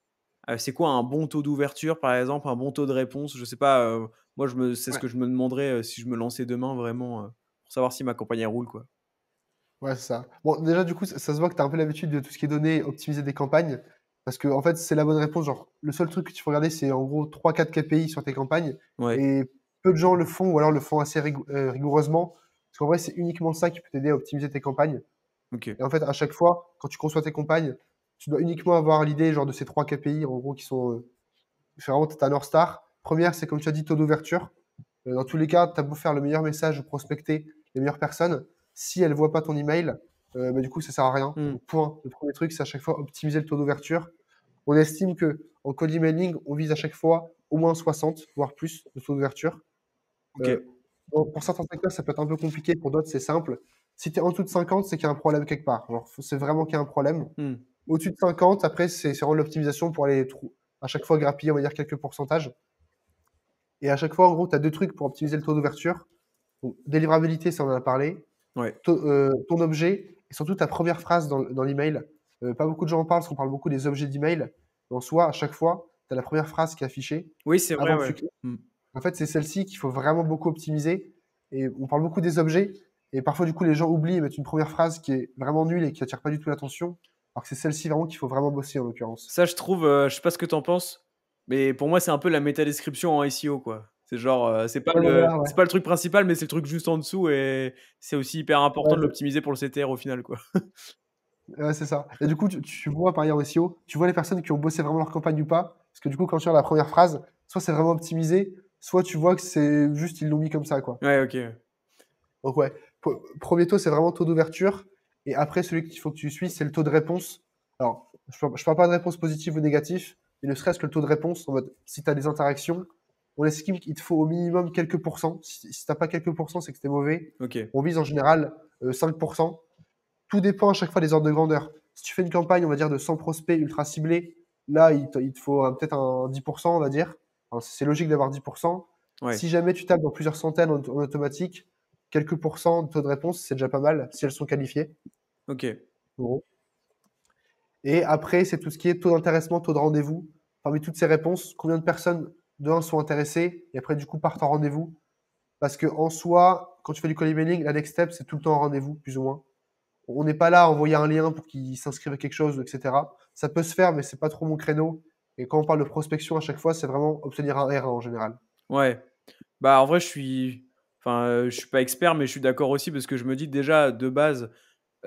c'est quoi un bon taux d'ouverture, par exemple, un bon taux de réponse Je ne sais pas, moi, je me, c'est ce que je me demanderais euh, si je me lançais demain vraiment euh, pour savoir si ma campagne elle roule, quoi. Ouais, c'est ça. Bon, déjà, du coup, ça, se voit que tu as un peu l'habitude de tout ce qui est donné, optimiser des campagnes. Parce que, en fait, c'est la bonne réponse. Genre, le seul truc que tu faut regarder, c'est en gros 3-4 KPI sur tes campagnes. Et peu de gens le font, ou alors le font assez euh, rigoureusement. Parce qu'en vrai, c'est uniquement ça qui peut t'aider à optimiser tes campagnes. Ok. Et en fait, à chaque fois, quand tu conçois tes campagnes, tu dois uniquement avoir l'idée genre de ces 3 KPI, en gros, qui sont. vraiment, ta North Star. Première, c'est comme tu as dit, taux d'ouverture. Euh, dans tous les cas, tu as beau faire le meilleur message, prospecter les meilleures personnes. Si elles ne voient pas ton email, euh, bah, du coup, ça ne sert à rien. Hmm. point. Le premier truc, c'est à chaque fois optimiser le taux d'ouverture. On estime que en cold emailing, on vise à chaque fois au moins 60, voire plus de taux d'ouverture. Euh, pour certains secteurs, ça peut être un peu compliqué. Pour d'autres, c'est simple. Si tu es en dessous de 50, c'est qu'il y a un problème quelque part. C'est vraiment qu'il y a un problème. Hmm. Au-dessus de 50, après, c'est vraiment l'optimisation pour aller à chaque fois grappiller, on va dire, quelques pourcentages. Et à chaque fois, en gros, tu as deux trucs pour optimiser le taux d'ouverture. Délivrabilité, ça on en a parlé. Ouais. Euh, ton objet, et surtout ta première phrase dans, l'email. Euh, pas beaucoup de gens en parlent parce qu'on parle beaucoup des objets d'email. En soi, à chaque fois, tu as la première phrase qui est affichée. Oui, c'est vrai. Hmm. En fait, c'est celle-ci qu'il faut vraiment beaucoup optimiser. Et on parle beaucoup des objets. Et parfois, du coup, les gens oublient et mettent une première phrase qui est vraiment nulle et qui attire pas du tout l'attention. Alors que c'est celle-ci vraiment qu'il faut vraiment bosser en l'occurrence. Ça, je trouve, je euh, je sais pas ce que tu en penses, mais pour moi, c'est un peu la méta-description en SEO, quoi. C'est genre, euh, c'est pas, le, pas le truc principal, mais c'est le truc juste en dessous et c'est aussi hyper important de l'optimiser pour le CTR au final, quoi. ouais, c'est ça. Et du coup, tu, vois, par ailleurs, en SEO, tu vois les personnes qui ont bossé vraiment leur campagne ou pas. Parce que du coup, quand tu as la première phrase, soit c'est vraiment optimisé, soit tu vois que c'est juste ils l'ont mis comme ça, quoi. Ouais, ok. Donc, ouais. premier taux, c'est vraiment taux d'ouverture. Et après, celui qu'il faut que tu suis, c'est le taux de réponse. Alors, je, je parle pas de réponse positive ou négative et ne serait-ce que le taux de réponse, si tu as des interactions, on estime qu'il te faut au minimum quelques pourcents. Si, tu n'as pas quelques pourcents, c'est que es mauvais. On vise en général 5%. Euh, Tout dépend à chaque fois des ordres de grandeur. Si tu fais une campagne, on va dire, de 100 prospects ultra ciblés, là, il te, faut peut-être un 10%, on va dire. c'est logique d'avoir 10%. Si jamais tu tapes dans plusieurs centaines en, automatique, quelques pourcents de taux de réponse, c'est déjà pas mal si elles sont qualifiées. Ok. Et après, c'est tout ce qui est taux d'intéressement, taux de rendez-vous. Parmi toutes ces réponses, combien de personnes, de 1 sont intéressées et après, du coup, partent en rendez-vous Parce que en soi, quand tu fais du cold emailing, la next step, c'est tout le temps en rendez-vous, plus ou moins. On n'est pas là à envoyer un lien pour qu'ils s'inscrivent à quelque chose, etc. Ça peut se faire, mais c'est pas trop mon créneau. Et quand on parle de prospection à chaque fois, c'est vraiment obtenir un R1 en général. Ouais. Bah en vrai, je suis, enfin, euh, je suis pas expert, mais je suis d'accord aussi parce que je me dis déjà de base,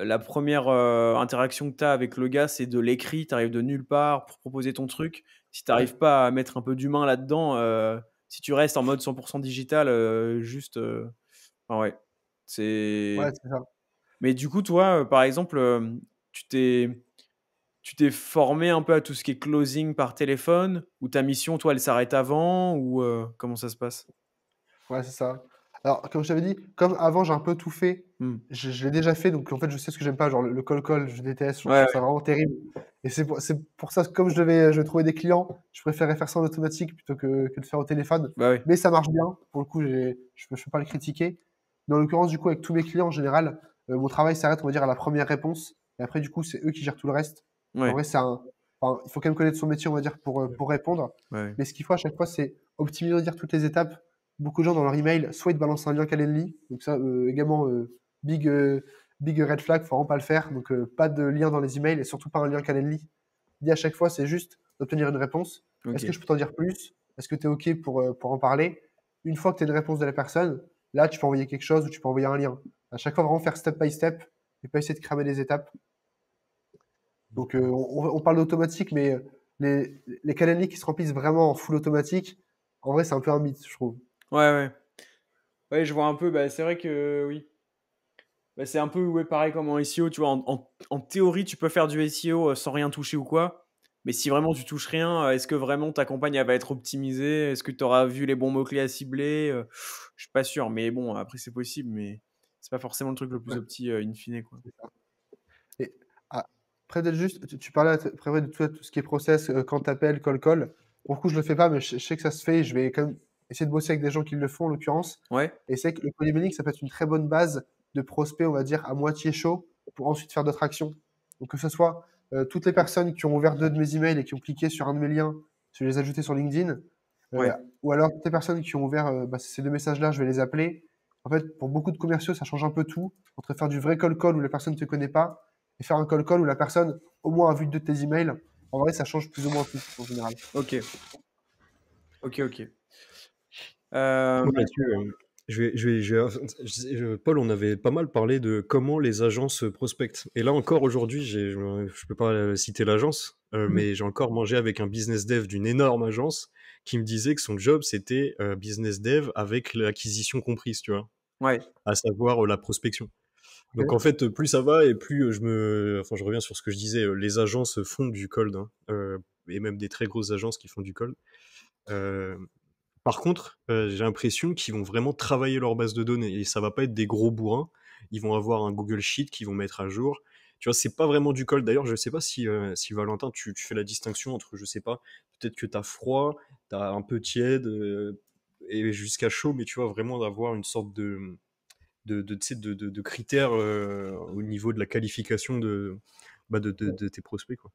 la première euh, interaction que tu as avec le gars, c'est de l'écrit, tu arrives de nulle part pour proposer ton truc. Si tu n'arrives pas à mettre un peu d'humain là-dedans, euh, si tu restes en mode 100% digital, euh, juste. ouais. C'est. ça. Mais du coup, toi, par exemple, tu t'es. Tu t'es formé un peu à tout ce qui est closing par téléphone, ou ta mission, toi, elle s'arrête avant, ou comment ça se passe Ouais, c'est ça. Alors, comme je t'avais dit, comme avant, j'ai un peu tout fait. Hmm. Je, l'ai déjà fait, donc en fait, je sais ce que j'aime pas. Genre, le col-col, je déteste. c'est vraiment terrible. Et c'est pour, pour, ça, comme je devais, je trouver des clients, je préférais faire ça en automatique plutôt que, que de faire au téléphone. Bah Mais ça marche bien. Pour le coup, je ne peux pas le critiquer. Dans l'occurrence, du coup, avec tous mes clients en général, euh, mon travail s'arrête, on va dire, à la première réponse. Et après, du coup, c'est eux qui gèrent tout le reste. En vrai, un, il faut quand même connaître son métier, on va dire, pour, euh, pour répondre. Mais ce qu'il faut à chaque fois, c'est optimiser, on va dire, toutes les étapes Beaucoup de gens dans leur email soit balancer un lien Calendly, donc ça euh, également euh, big euh, big red flag, faut vraiment pas le faire. Donc pas de lien dans les emails et surtout pas un lien Calendly. Dit à chaque fois, c'est juste d'obtenir une réponse. Est-ce que je peux t'en dire plus Est-ce que tu es OK pour, pour en parler Une fois que tu as une réponse de la personne, là, tu peux envoyer quelque chose ou tu peux envoyer un lien. À chaque fois, vraiment faire step by step et pas essayer de cramer les étapes. Donc, on, parle d'automatique, mais les, les qui se remplissent vraiment en full automatique, en vrai, c'est un peu un mythe, je trouve. Ouais, ouais. Ouais, je vois un peu, bah, c'est vrai que oui. Bah, c'est un peu ouais, pareil comme en SEO, tu vois, en, théorie, tu peux faire du SEO euh, sans rien toucher ou quoi. Mais si vraiment tu touches rien, euh, est-ce que vraiment ta campagne va être optimisée Est-ce que tu auras vu les bons mots-clés à cibler euh, Je suis pas sûr, mais bon, après c'est possible, mais c'est pas forcément le truc le plus Ouais, opti in fine, quoi. Et après ah, d'être juste, tu, parlais de tout, ce qui est process, quand t'appelles, call, call. Pour le coup, je le fais pas, mais je, je sais que ça se fait. Je vais quand même essayer de bosser avec des gens qui le font en l'occurrence. Ouais. Et c'est que le emailing, ça peut être une très bonne base de prospects, on va dire, à moitié chaud pour ensuite faire d'autres actions. Donc que ce soit euh, toutes les personnes qui ont ouvert deux de mes emails et qui ont cliqué sur un de mes liens, je vais les ajouter sur LinkedIn. Euh, ou alors toutes les personnes qui ont ouvert euh, bah, ces deux messages-là, je vais les appeler. En fait, pour beaucoup de commerciaux, ça change un peu tout entre faire du vrai call-call où la personne ne te connaît pas et faire un call-call où la personne au moins a vu deux de tes emails. En vrai, ça change plus ou moins tout en général. Ok. Ok, ok. Paul, on avait pas mal parlé de comment les agences prospectent. Et là encore aujourd'hui, je ne peux pas euh, citer l'agence, euh, mmh mais j'ai encore mangé avec un business dev d'une énorme agence qui me disait que son job c'était euh, business dev avec l'acquisition comprise, tu vois. Ouais. À savoir la prospection. Donc en fait, plus ça va et plus je me, enfin je reviens sur ce que je disais, les agences font du cold, hein, et même des très grosses agences qui font du cold. Euh, par contre, euh, j'ai l'impression qu'ils vont vraiment travailler leur base de données et ça va pas être des gros bourrins. Ils vont avoir un Google Sheet qu'ils vont mettre à jour. Tu vois, c'est pas vraiment du col. D'ailleurs, je sais pas si, euh, Valentin, tu, fais la distinction entre, je sais pas, peut-être que tu as froid, tu as un peu tiède euh, et jusqu'à chaud, mais tu vois, vraiment d'avoir une sorte de, de, de, critères au niveau de la qualification de, bah, de, tes prospects. Quoi.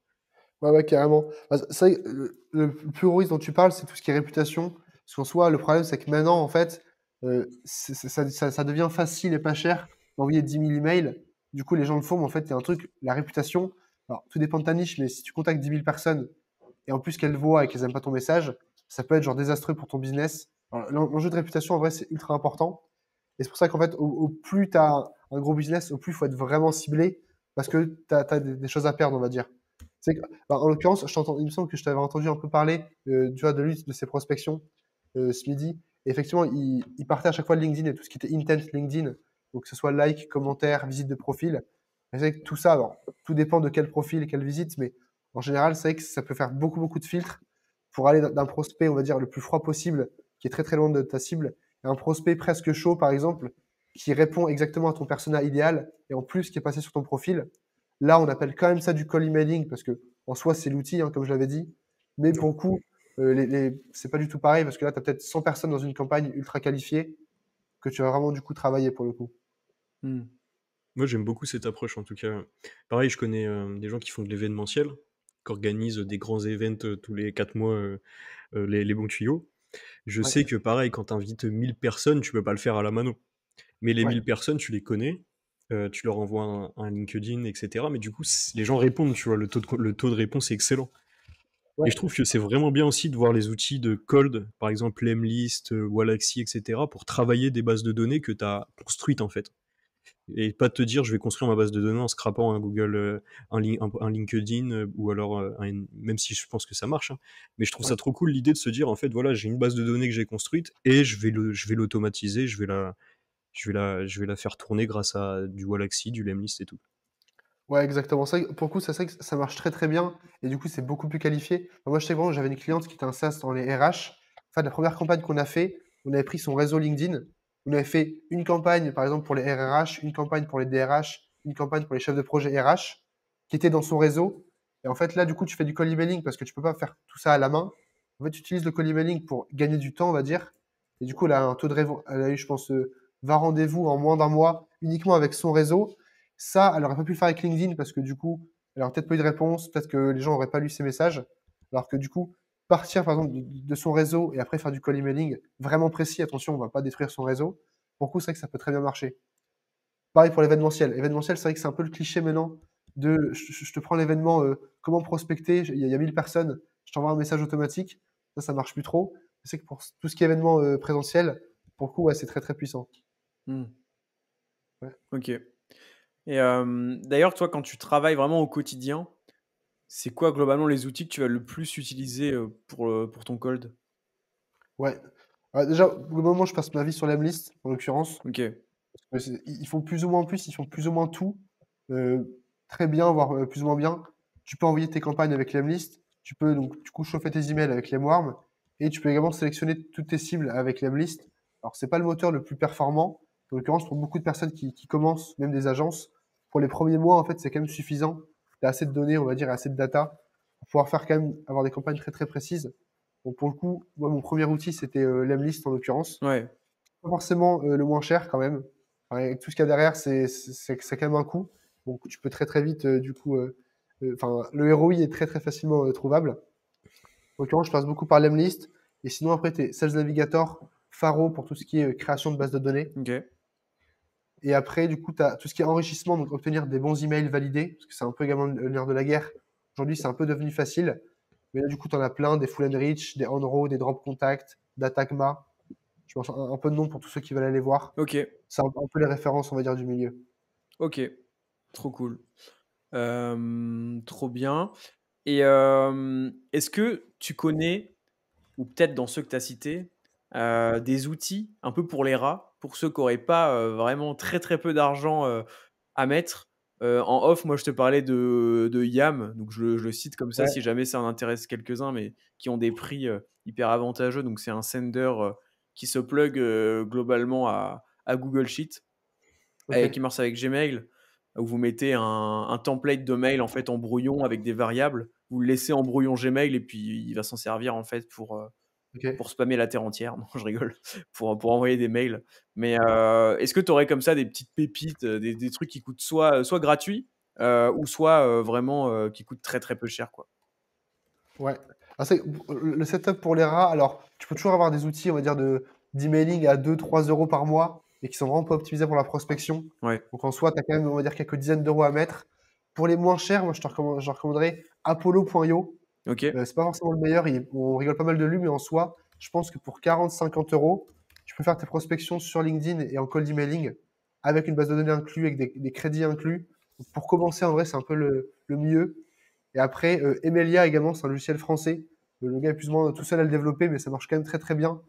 Ouais, carrément. Bah, le, le plus gros risque dont tu parles, c'est tout ce qui est réputation parce qu'en soi, le problème, c'est que maintenant, en fait, euh, ça, ça, devient facile et pas cher d'envoyer 10 000 emails. Du coup, les gens le font, mais en fait, il y a un truc, la réputation. Alors, tout dépend de ta niche, mais si tu contactes 10 000 personnes et en plus qu'elles voient et qu'elles n'aiment pas ton message, ça peut être genre désastreux pour ton business. L'enjeu de réputation, en vrai, c'est ultra important. Et c'est pour ça qu'en fait, au, plus tu as un gros business, au plus il faut être vraiment ciblé parce que tu as, des, choses à perdre, on va dire. Bah, en l'occurrence, il me semble que je t'avais entendu un peu parler euh, tu vois, de lui de ses prospections ce euh, midi. effectivement, il, il, partait à chaque fois de LinkedIn et tout ce qui était intent LinkedIn, donc que ce soit like, commentaire, visite de profil. C'est que tout ça, alors, tout dépend de quel profil, quelle visite, mais en général, c'est vrai que ça peut faire beaucoup, beaucoup de filtres pour aller d'un prospect, on va dire, le plus froid possible, qui est très, très loin de ta cible, à un prospect presque chaud, par exemple, qui répond exactement à ton persona idéal et en plus qui est passé sur ton profil. Là, on appelle quand même ça du call emailing parce que en soi, c'est l'outil, hein, comme je l'avais dit. Mais pour le coup, euh, c'est pas du tout pareil parce que là, tu as peut-être 100 personnes dans une campagne ultra qualifiée que tu vas vraiment du coup travailler pour le coup. Hmm. Moi, j'aime beaucoup cette approche en tout cas. Pareil, je connais euh, des gens qui font de l'événementiel, qui organisent des grands events euh, tous les 4 mois, les, bons tuyaux. Je sais que pareil, quand tu invites 1000 personnes, tu peux pas le faire à la mano. Mais les 1000 personnes, tu les connais, tu leur envoies un, LinkedIn, etc. Mais du coup, les gens répondent, tu vois, le taux le taux de réponse est excellent. Et je trouve que c'est vraiment bien aussi de voir les outils de Cold, par exemple Lemlist, euh, Wallaxy, etc., pour travailler des bases de données que tu as construites en fait. Et pas te dire je vais construire ma base de données en scrapant un Google, euh, un, LinkedIn, euh, ou alors même si je pense que ça marche. Hein. mais je trouve ça trop cool l'idée de se dire en fait voilà, j'ai une base de données que j'ai construite et je vais je vais l'automatiser, je vais la. Je vais, je vais la faire tourner grâce à du Wallaxy, du Lemlist et tout. Ouais, exactement. pour le coup, ça, ça marche très très bien et du coup, c'est beaucoup plus qualifié. moi, je sais vraiment, j'avais une cliente qui était un SaaS dans les RH. fait, la première campagne qu'on a fait, on avait pris son réseau LinkedIn. On avait fait une campagne, par exemple, pour les RH, une campagne pour les DRH, une campagne pour les chefs de projet RH qui étaient dans son réseau. Et en fait, là, du coup, tu fais du cold emailing parce que tu ne peux pas faire tout ça à la main. En fait, tu utilises le cold emailing pour gagner du temps, on va dire. Et du coup, elle un taux de elle a eu, je pense, 20 euh, rendez-vous en moins d'un mois uniquement avec son réseau. Ça, elle n'aurait pas pu le faire avec LinkedIn parce que du coup, elle n'aurait peut-être pas eu de réponse, peut-être que les gens n'auraient pas lu ses messages. Alors que du coup, partir par exemple de, son réseau et après faire du call emailing vraiment précis, attention, on va pas détruire son réseau. Pour coup, c'est vrai que ça peut très bien marcher. Pareil pour l'événementiel. Événementiel, c'est vrai que c'est un peu le cliché maintenant de je, te prends l'événement, euh, comment prospecter, il y, a 1000 personnes, je t'envoie un message automatique. Ça, ça marche plus trop. C'est que pour tout ce qui est événement euh, présentiel, pour coup, ouais, c'est très très puissant. Hmm. Ouais. Ok. Et euh, d'ailleurs, toi, quand tu travailles vraiment au quotidien, c'est quoi globalement les outils que tu vas le plus utiliser euh, pour, euh, pour ton cold Ouais. Alors, déjà, globalement, je passe ma vie sur l'AMList, en l'occurrence. Ok. ils font plus ou moins plus, ils font plus ou moins tout. très bien, voire plus ou moins bien. Tu peux envoyer tes campagnes avec l'AMList. Tu peux donc, du coup, chauffer tes emails avec l'AMWarm. Et tu peux également sélectionner toutes tes cibles avec l'AMList. Alors, c'est pas le moteur le plus performant. En l'occurrence, pour beaucoup de personnes qui commencent, même des agences, pour les premiers mois, en fait, c'est quand même suffisant. Tu as assez de données, on va dire, assez de data pour pouvoir faire quand même avoir des campagnes très très précises. Donc pour le coup, moi, mon premier outil, c'était euh, en l'occurrence. Ouais. forcément euh, le moins cher quand même. avec tout ce qu'il y a derrière, c'est quand même un coût. Donc tu peux très très vite, euh, du coup, euh, enfin, le ROI est très très facilement trouvable. En l'occurrence, je passe beaucoup par l'Emlist. Et sinon, après, tu es Sales Navigator, Faro pour tout ce qui est création de base de données. Okay. Et après, du coup, tu as tout ce qui est enrichissement, donc obtenir des bons emails validés, parce que c'est un peu également le de la guerre. Aujourd'hui, c'est un peu devenu facile. Mais là, du coup, tu en as plein des full and rich, des on des drop contact, d'atagma. Je pense un, peu de nom pour tous ceux qui veulent aller voir. Ok. C'est un, peu les références, on va dire, du milieu. Ok. Trop cool. Euh, trop bien. Et euh, est-ce que tu connais, ou peut-être dans ceux que tu as cités, euh, des outils un peu pour les rats pour ceux qui n'auraient pas vraiment très très peu d'argent à mettre. en off, moi je te parlais de, Yam, donc je, le cite comme ça si jamais ça en intéresse quelques-uns, mais qui ont des prix hyper avantageux. Donc c'est un sender qui se plug globalement à, Google Sheet, qui marche avec Gmail où vous mettez un, template de mail en fait en brouillon avec des variables. Vous le laissez en brouillon Gmail et puis il va s'en servir en fait pour, pour spammer la terre entière. Non, je rigole, pour, pour envoyer des mails. Mais euh, est-ce que tu aurais comme ça des petites pépites, euh, des, trucs qui coûtent soit, euh, soit gratuits ou soit vraiment qui coûtent très très peu cher quoi Ouais. Ah, le setup pour les rats, alors tu peux toujours avoir des outils, on va dire, d'emailing à 2-3 euros par mois et qui sont vraiment pas optimisés pour la prospection. Donc en soit tu as quand même, on va dire, quelques dizaines d'euros à mettre. Pour les moins chers, moi je te je recommanderais apollo.io. Okay. Euh, c'est pas forcément le meilleur. on rigole pas mal de lui, mais en soi, je pense que pour 40-50 euros, tu peux faire tes prospections sur LinkedIn et en cold emailing avec une base de données inclue, avec des, crédits inclus. pour commencer, en vrai, c'est un peu le, mieux. Et après, euh, Emelia également, c'est un logiciel français. Euh, le gars est plus ou moins tout seul à le développer, mais ça marche quand même très très bien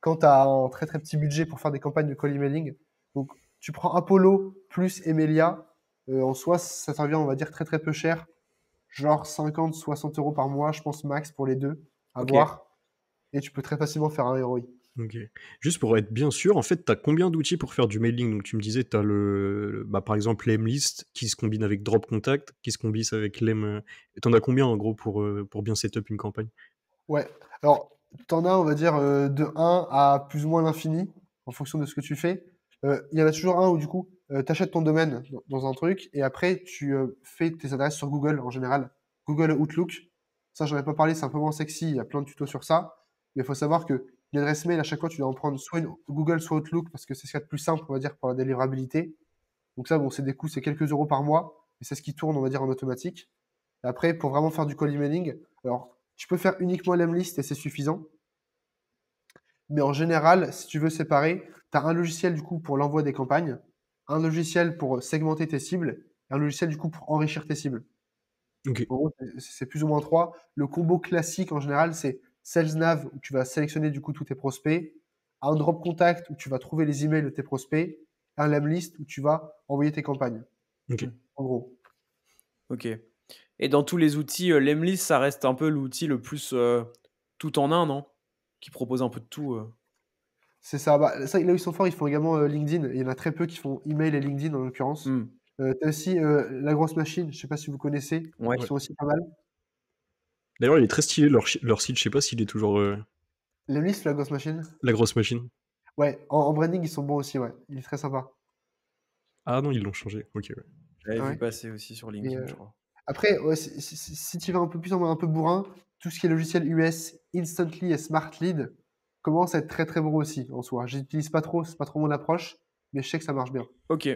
quand tu as un très très petit budget pour faire des campagnes de cold emailing. Donc, tu prends Apollo plus Emelia. Euh, en soi, ça revient, on va dire, très très peu cher genre 50, 60 euros par mois, je pense, max pour les deux, à boire, Et tu peux très facilement faire un ROI. Ok. Juste pour être bien sûr, en fait, tu as combien d'outils pour faire du mailing Donc, tu me disais, tu as le, bah, par exemple list qui se combine avec Drop Contact, qui se combine avec l'Aim... Euh, tu en as combien en gros pour, euh, pour bien setup une campagne Ouais. Alors, tu en as, on va dire, euh, de 1 à plus ou moins l'infini en fonction de ce que tu fais. Il y en a toujours un où, du coup, euh, t'achètes ton domaine dans un truc et après tu euh, fais tes adresses sur Google en général. Google Outlook, ça j'en ai pas parlé, c'est un peu moins sexy, il y a plein de tutos sur ça. Mais il faut savoir que l'adresse mail, à chaque fois tu dois en prendre soit Google, soit Outlook parce que c'est ce qu'il y a de plus simple, on va dire, pour la délivrabilité. Donc ça, bon, c'est des coûts, c'est quelques euros par mois, et c'est ce qui tourne, on va dire, en automatique. après, pour vraiment faire du call emailing, alors tu peux faire uniquement liste et c'est suffisant. Mais en général, si tu veux séparer, tu as un logiciel du coup pour l'envoi des campagnes un logiciel pour euh, segmenter tes cibles et un logiciel du coup pour enrichir tes cibles. En gros, c'est plus ou moins trois. Le combo classique en général, c'est SalesNav où tu vas sélectionner du coup tous tes prospects, un drop contact où tu vas trouver les emails de tes prospects, un list où tu vas envoyer tes campagnes. En gros. Ok. Et dans tous les outils, euh, ça reste un peu l'outil le plus euh, tout en un, non Qui propose un peu de tout. C'est ça. Bah, ça. Là où ils sont forts, ils font également euh, LinkedIn. Il y en a très peu qui font email et LinkedIn en l'occurrence. Mm. aussi euh, La Grosse Machine, je sais pas si vous connaissez. Ils sont aussi pas mal. D'ailleurs, il est très stylé leur, leur site. Je sais pas s'il est toujours. le liste La Grosse Machine La Grosse Machine. Ouais, en, branding, ils sont bons aussi. Ouais. Il est très sympa. Ah non, ils l'ont changé. Ok, J'avais vu passer aussi sur LinkedIn, je crois. Après, si, tu vas un peu plus en un peu bourrin, tout ce qui est logiciel US, Instantly et Smart Lead, commence à être très très bon aussi en soi. J'utilise pas trop, c'est pas trop mon approche, mais je sais que ça marche bien. Ok.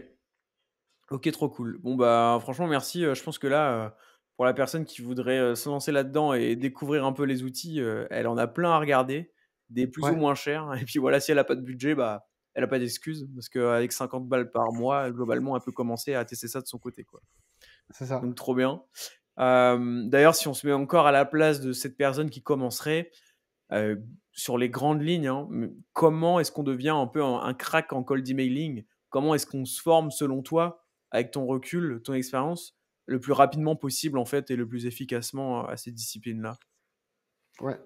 Ok, trop cool. Bon, bah, franchement, merci. Euh, je pense que là, euh, pour la personne qui voudrait euh, se lancer là-dedans et découvrir un peu les outils, elle en a plein à regarder, des plus ou moins chers. Et puis voilà, si elle a pas de budget, bah, elle a pas d'excuses, parce qu'avec 50 balles par mois, globalement, elle peut commencer à tester ça de son côté. quoi. C'est ça. Donc, trop bien. D'ailleurs, si on se met encore à la place de cette personne qui commencerait, euh, sur les grandes lignes, hein, comment est-ce qu'on devient un peu un, crack en cold emailing Comment est-ce qu'on se forme selon toi, avec ton recul, ton expérience, le plus rapidement possible en fait et le plus efficacement euh, à ces disciplines-là Ouais,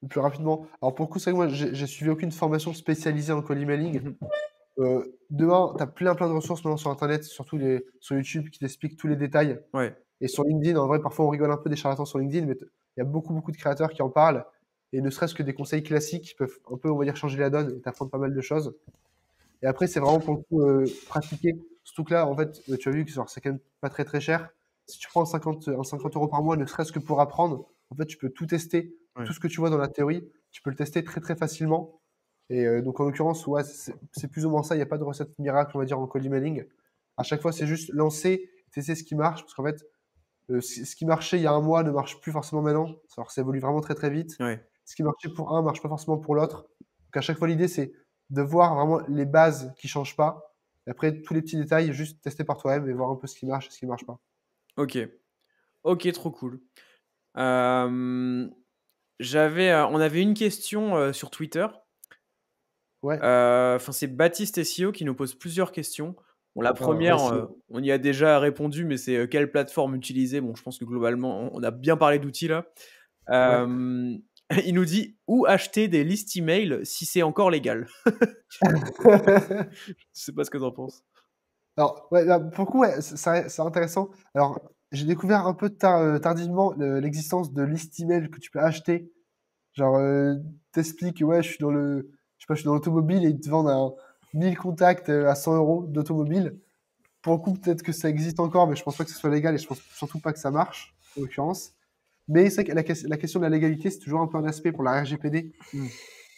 le plus rapidement. Alors pour le coup, c'est moi, j'ai suivi aucune formation spécialisée en cold emailing. Mmh euh, demain, tu as plein plein de ressources maintenant sur Internet, surtout sur YouTube, qui t'expliquent tous les détails. Ouais. Et sur LinkedIn, en vrai, parfois on rigole un peu des charlatans sur LinkedIn, mais il y a beaucoup beaucoup de créateurs qui en parlent et ne serait-ce que des conseils classiques qui peuvent un peu, on va dire, changer la donne et t'apprendre pas mal de choses. Et après, c'est vraiment pour euh, pratiquer. Surtout que là, en fait, euh, tu as vu que c'est quand même pas très très cher. Si tu prends 50, 50 euros par mois, ne serait-ce que pour apprendre, en fait, tu peux tout tester. Tout ce que tu vois dans la théorie, tu peux le tester très très facilement. Et euh, donc, en l'occurrence, ouais, c'est, plus ou moins ça. Il n'y a pas de recette miracle, on va dire, en cold emailing. À chaque fois, c'est juste lancer, tester ce qui marche. Parce qu'en fait, ce qui marchait il y a un mois ne marche plus forcément maintenant. Alors, ça évolue vraiment très très vite ce qui marchait pour un marche pas forcément pour l'autre. Donc à chaque fois, l'idée, c'est de voir vraiment les bases qui changent pas. Et après, tous les petits détails, juste tester par toi-même et voir un peu ce qui marche et ce qui marche pas. Ok. Ok, trop cool. Euh, j'avais, euh, on avait une question euh, sur Twitter. Ouais. enfin c'est Baptiste SEO qui nous pose plusieurs questions. la ah, première, on y a déjà répondu, mais c'est quelle plateforme utiliser Bon, je pense que globalement, on a bien parlé d'outils là. Ouais. Il nous dit où acheter des listes email si c'est encore légal. Je sais pas ce que en penses. Alors, pourquoi c'est intéressant. Alors, j'ai découvert un peu euh, tardivement l'existence de listes email que tu peux acheter. Genre, euh, t'expliques, ouais, je suis dans le, suis dans l'automobile et ils te vendent un 1000 contacts euh, à 100 euros d'automobile. Pour le coup, peut-être que ça existe encore, mais je pense pas que ce soit légal et je pense surtout pas que ça marche, en l'occurrence. Mais c'est vrai que la, question de la légalité, c'est toujours un peu un aspect pour la RGPD. Hmm.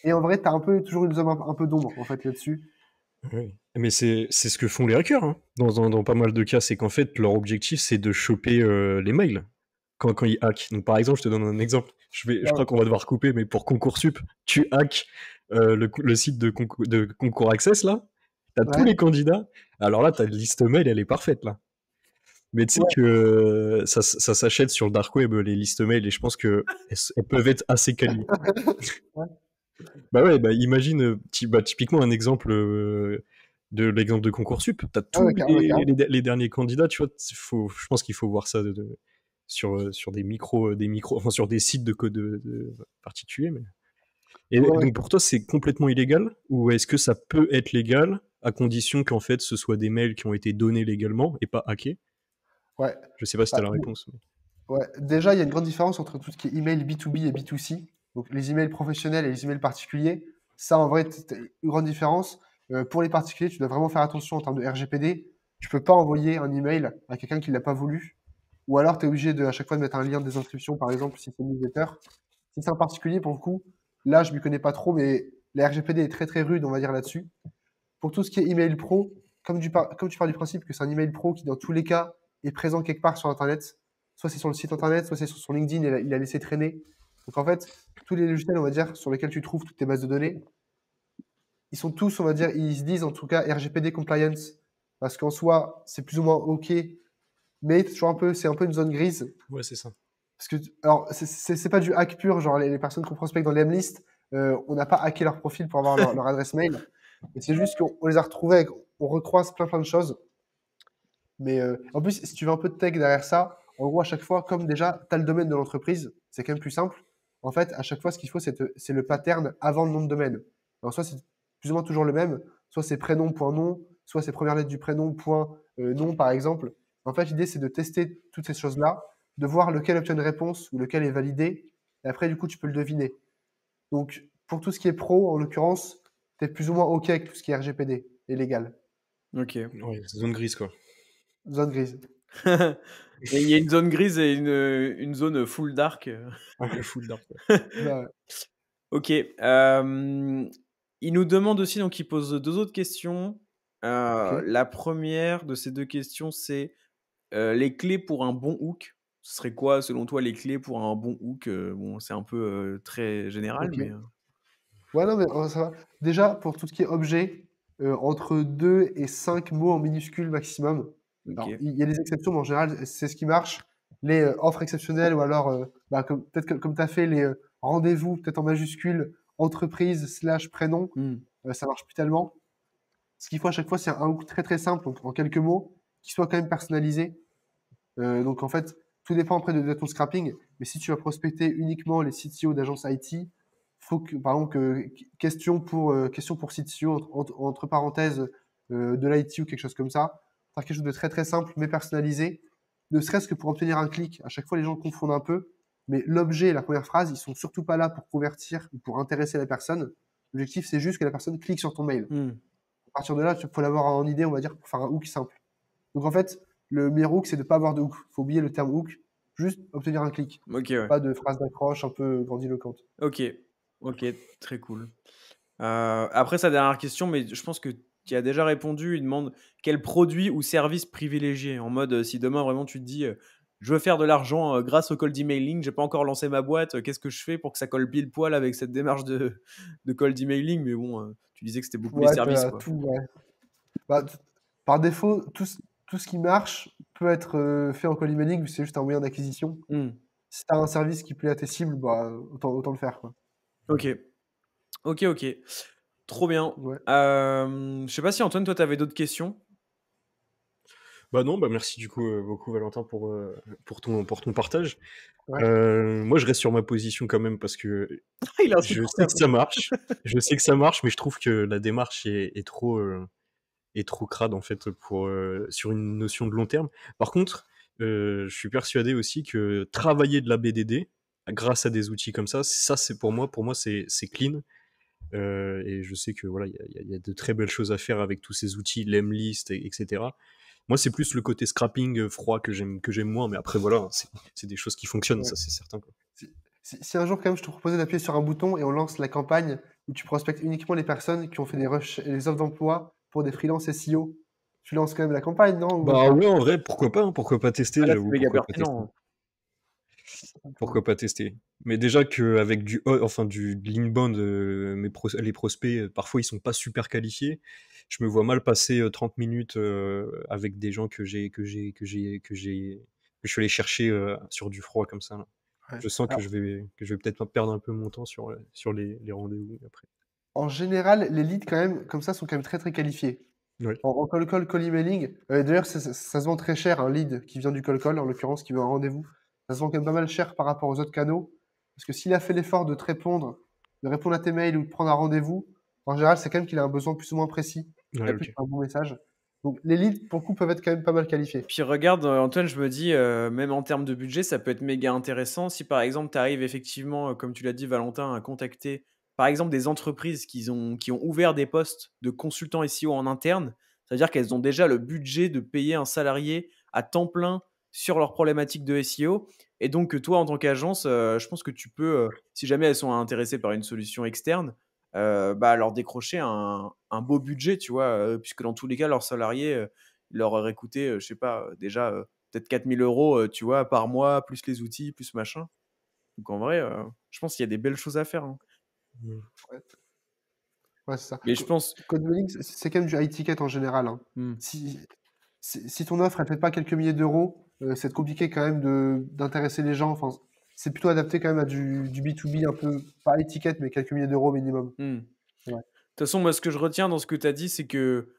Et en vrai, tu as un peu, toujours une zone un, peu d'ombre en fait là-dessus. Mais c'est ce que font les hackers hein. dans, dans, pas mal de cas. C'est qu'en fait, leur objectif, c'est de choper euh, les mails quand, quand ils hackent. Donc, par exemple, je te donne un exemple. Je, vais, je crois qu'on va devoir couper, mais pour Concoursup, tu hacks euh, le, site de, concours, de Concours Access là. T'as as tous les candidats. Alors là, ta liste mail, elle est parfaite là. Mais tu sais que euh, ça, s'achète sur le dark web, euh, les listes mails et je pense qu'elles elles peuvent être assez qualifiées. Bah ouais, bah imagine, euh, bah typiquement un exemple de l'exemple de concoursup, T'as ah tous les, derniers candidats, tu vois. je pense qu'il faut voir ça sur, sur des micros, des micros, enfin sur des sites de code de, particuliers. Et donc pour toi, c'est complètement illégal ou est-ce que ça peut être légal à condition qu'en fait ce soit des mails qui ont été donnés légalement et pas hackés Ouais. Je sais pas si tu as la bah, réponse. Ouais. Déjà, il y a une grande différence entre tout ce qui est email B2B et B2C. Donc, les emails professionnels et les emails particuliers. Ça, en vrai, c'est une grande différence. Euh, pour les particuliers, tu dois vraiment faire attention en termes de RGPD. Tu peux pas envoyer un email à quelqu'un qui l'a pas voulu. Ou alors, tu es obligé de, à chaque fois de mettre un lien de désinscription, par exemple, si c'est un newsletter. Si c'est un particulier, pour le coup, là, je ne m'y connais pas trop, mais la RGPD est très très rude, on va dire là-dessus. Pour tout ce qui est email pro, comme, du comme tu parles du principe que c'est un email pro qui, dans tous les cas, est présent quelque part sur Internet. Soit c'est sur le site Internet, soit c'est sur son LinkedIn, il a, laissé traîner. Donc en fait, tous les logiciels, on va dire, sur lesquels tu trouves toutes tes bases de données, ils sont tous, on va dire, ils se disent en tout cas RGPD compliance, parce qu'en soi, c'est plus ou moins OK, mais toujours un peu, c'est un peu une zone grise. Ouais, c'est ça. Parce que, alors, c'est pas du hack pur, genre les, personnes qu'on prospecte dans l'Emlist, euh, on n'a pas hacké leur profil pour avoir leur, adresse mail, mais c'est juste qu'on les a retrouvés, on recroise plein plein de choses. Mais euh, en plus, si tu veux un peu de tech derrière ça, en gros, à chaque fois, comme déjà, tu as le domaine de l'entreprise, c'est quand même plus simple. En fait, à chaque fois, ce qu'il faut, c'est le pattern avant le nom de domaine. Alors, soit c'est plus ou moins toujours le même, soit c'est prénom.nom soit c'est première lettre du prénom, euh, par exemple. En fait, l'idée, c'est de tester toutes ces choses-là, de voir lequel obtient une réponse ou lequel est validé. Et après, du coup, tu peux le deviner. Donc, pour tout ce qui est pro, en l'occurrence, tu es plus ou moins OK avec tout ce qui est RGPD et légal. Ok. Oui, zone grise, quoi. Zone grise. Il y a une zone grise et une, zone full dark. Bah ok. il nous demande aussi, donc il pose deux autres questions. Euh, la première de ces deux questions, c'est euh, les clés pour un bon hook. Ce serait quoi, selon toi, les clés pour un bon hook euh, Bon, c'est un peu très général, mais. Ouais, mais oh, Déjà, pour tout ce qui est objet, entre 2 et 5 mots en minuscule maximum il y a des exceptions, mais en général, c'est ce qui marche. Les euh, offres exceptionnelles, ou alors, euh, bah, peut-être comme tu as fait les euh, rendez-vous, peut-être en majuscule, entreprise slash prénom, hmm. ça marche plus tellement. Ce qu'il faut à chaque fois, c'est un hook très très simple, en quelques mots, qui soit quand même personnalisé. donc en fait, tout dépend après de, ton scrapping, mais si tu vas prospecter uniquement les CTO d'agence IT, faut que, par exemple, question, pour, question pour CTO, entre, entre parenthèses, de l'IT ou quelque chose comme ça, faire quelque chose de très très simple mais personnalisé, ne serait-ce que pour obtenir un clic. À chaque fois, les gens confondent un peu, mais l'objet et la première phrase, ils sont surtout pas là pour convertir ou pour intéresser la personne. L'objectif, c'est juste que la personne clique sur ton mail. Hmm. À partir de là, il faut l'avoir en idée, on va dire, pour faire un hook simple. Donc en fait, le meilleur hook, c'est de pas avoir de hook. Faut oublier le terme hook, juste obtenir un clic. Pas de phrase d'accroche un peu grandiloquente. Ok, ok, très cool. Euh, après, sa dernière question, mais je pense que qui a déjà répondu. Il demande quel produit ou service privilégié. En mode, euh, si demain vraiment tu te dis, euh, je veux faire de l'argent euh, grâce au cold emailing, j'ai pas encore lancé ma boîte, qu'est-ce que je fais pour que ça colle pile poil avec cette démarche de, de cold emailing Mais bon, tu disais que c'était beaucoup les services. Bah, par défaut, tout, ce qui marche peut être fait en cold emailing, c'est juste un moyen d'acquisition. Hmm. Si tu un service qui plaît à tes cibles, bah, autant, le faire. Quoi. Ok. Ok, ok. Trop bien. Euh, je sais pas si Antoine, toi, tu avais d'autres questions bah non, bah merci du coup euh, beaucoup Valentin pour, euh, pour, ton, partage. moi je reste sur ma position quand même parce que je sais que ça marche. je sais que ça marche, mais je trouve que la démarche est, trop, est trop crade en fait pour, sur une notion de long terme. Par contre, je suis persuadé aussi que travailler de la BDD grâce à des outils comme ça, ça c'est pour moi, pour moi c'est clean, euh, et je sais que voilà, il y, a de très belles choses à faire avec tous ces outils, l'Emlist, etc. Moi, c'est plus le côté scrapping euh, froid que j'aime que j'aime moins, mais après voilà, hein, c'est des choses qui fonctionnent, ça c'est certain. Si, un jour quand même je te proposais d'appuyer sur un bouton et on lance la campagne où tu prospectes uniquement les personnes qui ont fait des les offres d'emploi pour des freelances SEO, tu lances quand même la campagne, non Bah ouais, en vrai, pourquoi pas, hein, pourquoi pas tester, ah j'avoue. Pourquoi pas tester Mais déjà qu'avec du, enfin, du euh, mes les prospects, euh, parfois ils sont pas super qualifiés. Je me vois mal passer 30 euh, minutes avec des gens que j'ai que j'ai que j'ai que j'ai je suis allé chercher sur du froid comme ça. Je sens que je vais, que je vais peut-être perdre un peu mon temps sur, sur les, les rendez-vous après. En général, les leads, quand même, comme ça, sont quand même très très qualifiés. En, call call, call emailing. D'ailleurs, ça, ça, se vend très cher un lead qui vient du call call, en l'occurrence, qui veut un rendez-vous ça se vend quand même pas mal cher par rapport aux autres canaux. Parce que s'il a fait l'effort de te répondre, de répondre à tes mails ou de prendre un rendez-vous, en général, c'est quand même qu'il a un besoin plus ou moins précis. un bon message. Donc les leads, pour le coup, peuvent être quand même pas mal qualifiés. Puis regarde, euh, Antoine, je me dis, euh, même en termes de budget, ça peut être méga intéressant. Si par exemple, tu arrives effectivement, euh, comme tu l'as dit, Valentin, à contacter, par exemple, des entreprises qui ont, qui ont ouvert des postes de consultants SEO en interne, c'est-à-dire qu'elles ont déjà le budget de payer un salarié à temps plein sur leurs problématiques de SEO. Et donc, toi, en tant qu'agence, euh, je pense que tu peux, euh, si jamais elles sont intéressées par une solution externe, euh, bah, leur décrocher un, un, beau budget, tu vois, puisque dans tous les cas, leurs salariés leur auraient coûté, je sais pas, déjà peut-être 4000 euros, tu vois, par mois, plus les outils, plus machin. Donc, en vrai, je pense qu'il y a des belles choses à faire. Hein. Mmh. Ouais. c'est ça. Mais je pense. c'est quand même du high ticket en général. Hein. Mmh. Si, si, si, ton offre, elle ne fait pas quelques milliers d'euros, euh, c'est compliqué quand même d'intéresser les gens. Enfin, c'est plutôt adapté quand même à du, du, B2B un peu, pas étiquette, mais quelques milliers d'euros minimum. Hmm. De toute façon, moi, ce que je retiens dans ce que tu as dit, c'est que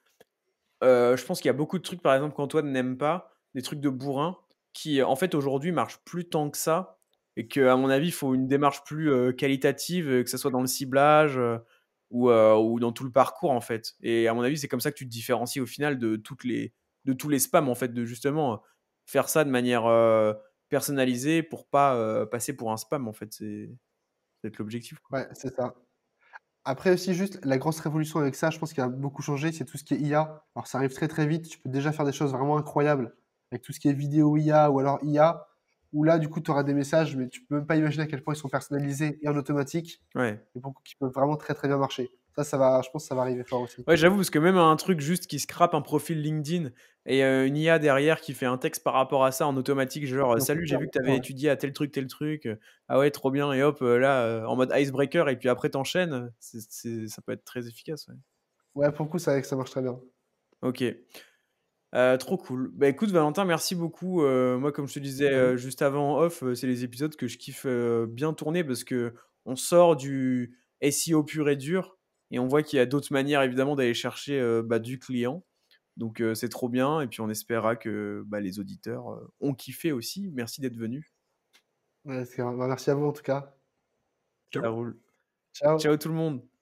euh, je pense qu'il y a beaucoup de trucs, par exemple, qu'Antoine n'aime pas, des trucs de bourrin, qui euh, en fait aujourd'hui marchent plus tant que ça, et qu'à mon avis, il faut une démarche plus qualitative, que ce soit dans le ciblage ou, ou, dans tout le parcours, en fait. Et à mon avis, c'est comme ça que tu te différencies au final de, toutes les, de tous les spams, en fait, de justement faire ça de manière personnalisée pour pas passer pour un spam en fait c'est l'objectif ouais c'est ça après aussi juste la grosse révolution avec ça je pense qu'il y a beaucoup changé c'est tout ce qui est IA alors ça arrive très très vite tu peux déjà faire des choses vraiment incroyables avec tout ce qui est vidéo IA ou alors IA où là du coup tu auras des messages mais tu peux même pas imaginer à quel point ils sont personnalisés et en automatique ouais. et beaucoup qui peuvent vraiment très très bien marcher ça, va, je pense que ça va arriver fort aussi. Ouais, j'avoue, parce que même un truc juste qui scrape un profil LinkedIn et euh, une IA derrière qui fait un texte par rapport à ça en automatique, genre euh, Salut, j'ai vu que tu avais étudié à tel truc, tel truc. Euh, ah ouais, trop bien. Et hop, là, en mode icebreaker, et puis après, t'enchaînes. ça peut être très efficace. Ouais, pour le coup, ça, ça marche très bien. Ok. trop cool. Bah écoute Valentin, merci beaucoup. moi, comme je te disais juste avant off, c'est les épisodes que je kiffe bien tourner parce que on sort du SEO pur et dur et on voit qu'il y a d'autres manières évidemment d'aller chercher bah, du client. Donc c'est trop bien. Et puis on espérera que bah, les auditeurs ont kiffé aussi. Merci d'être venu. Bah, merci à vous en tout cas. Ciao. Ça roule. Ciao tout le monde.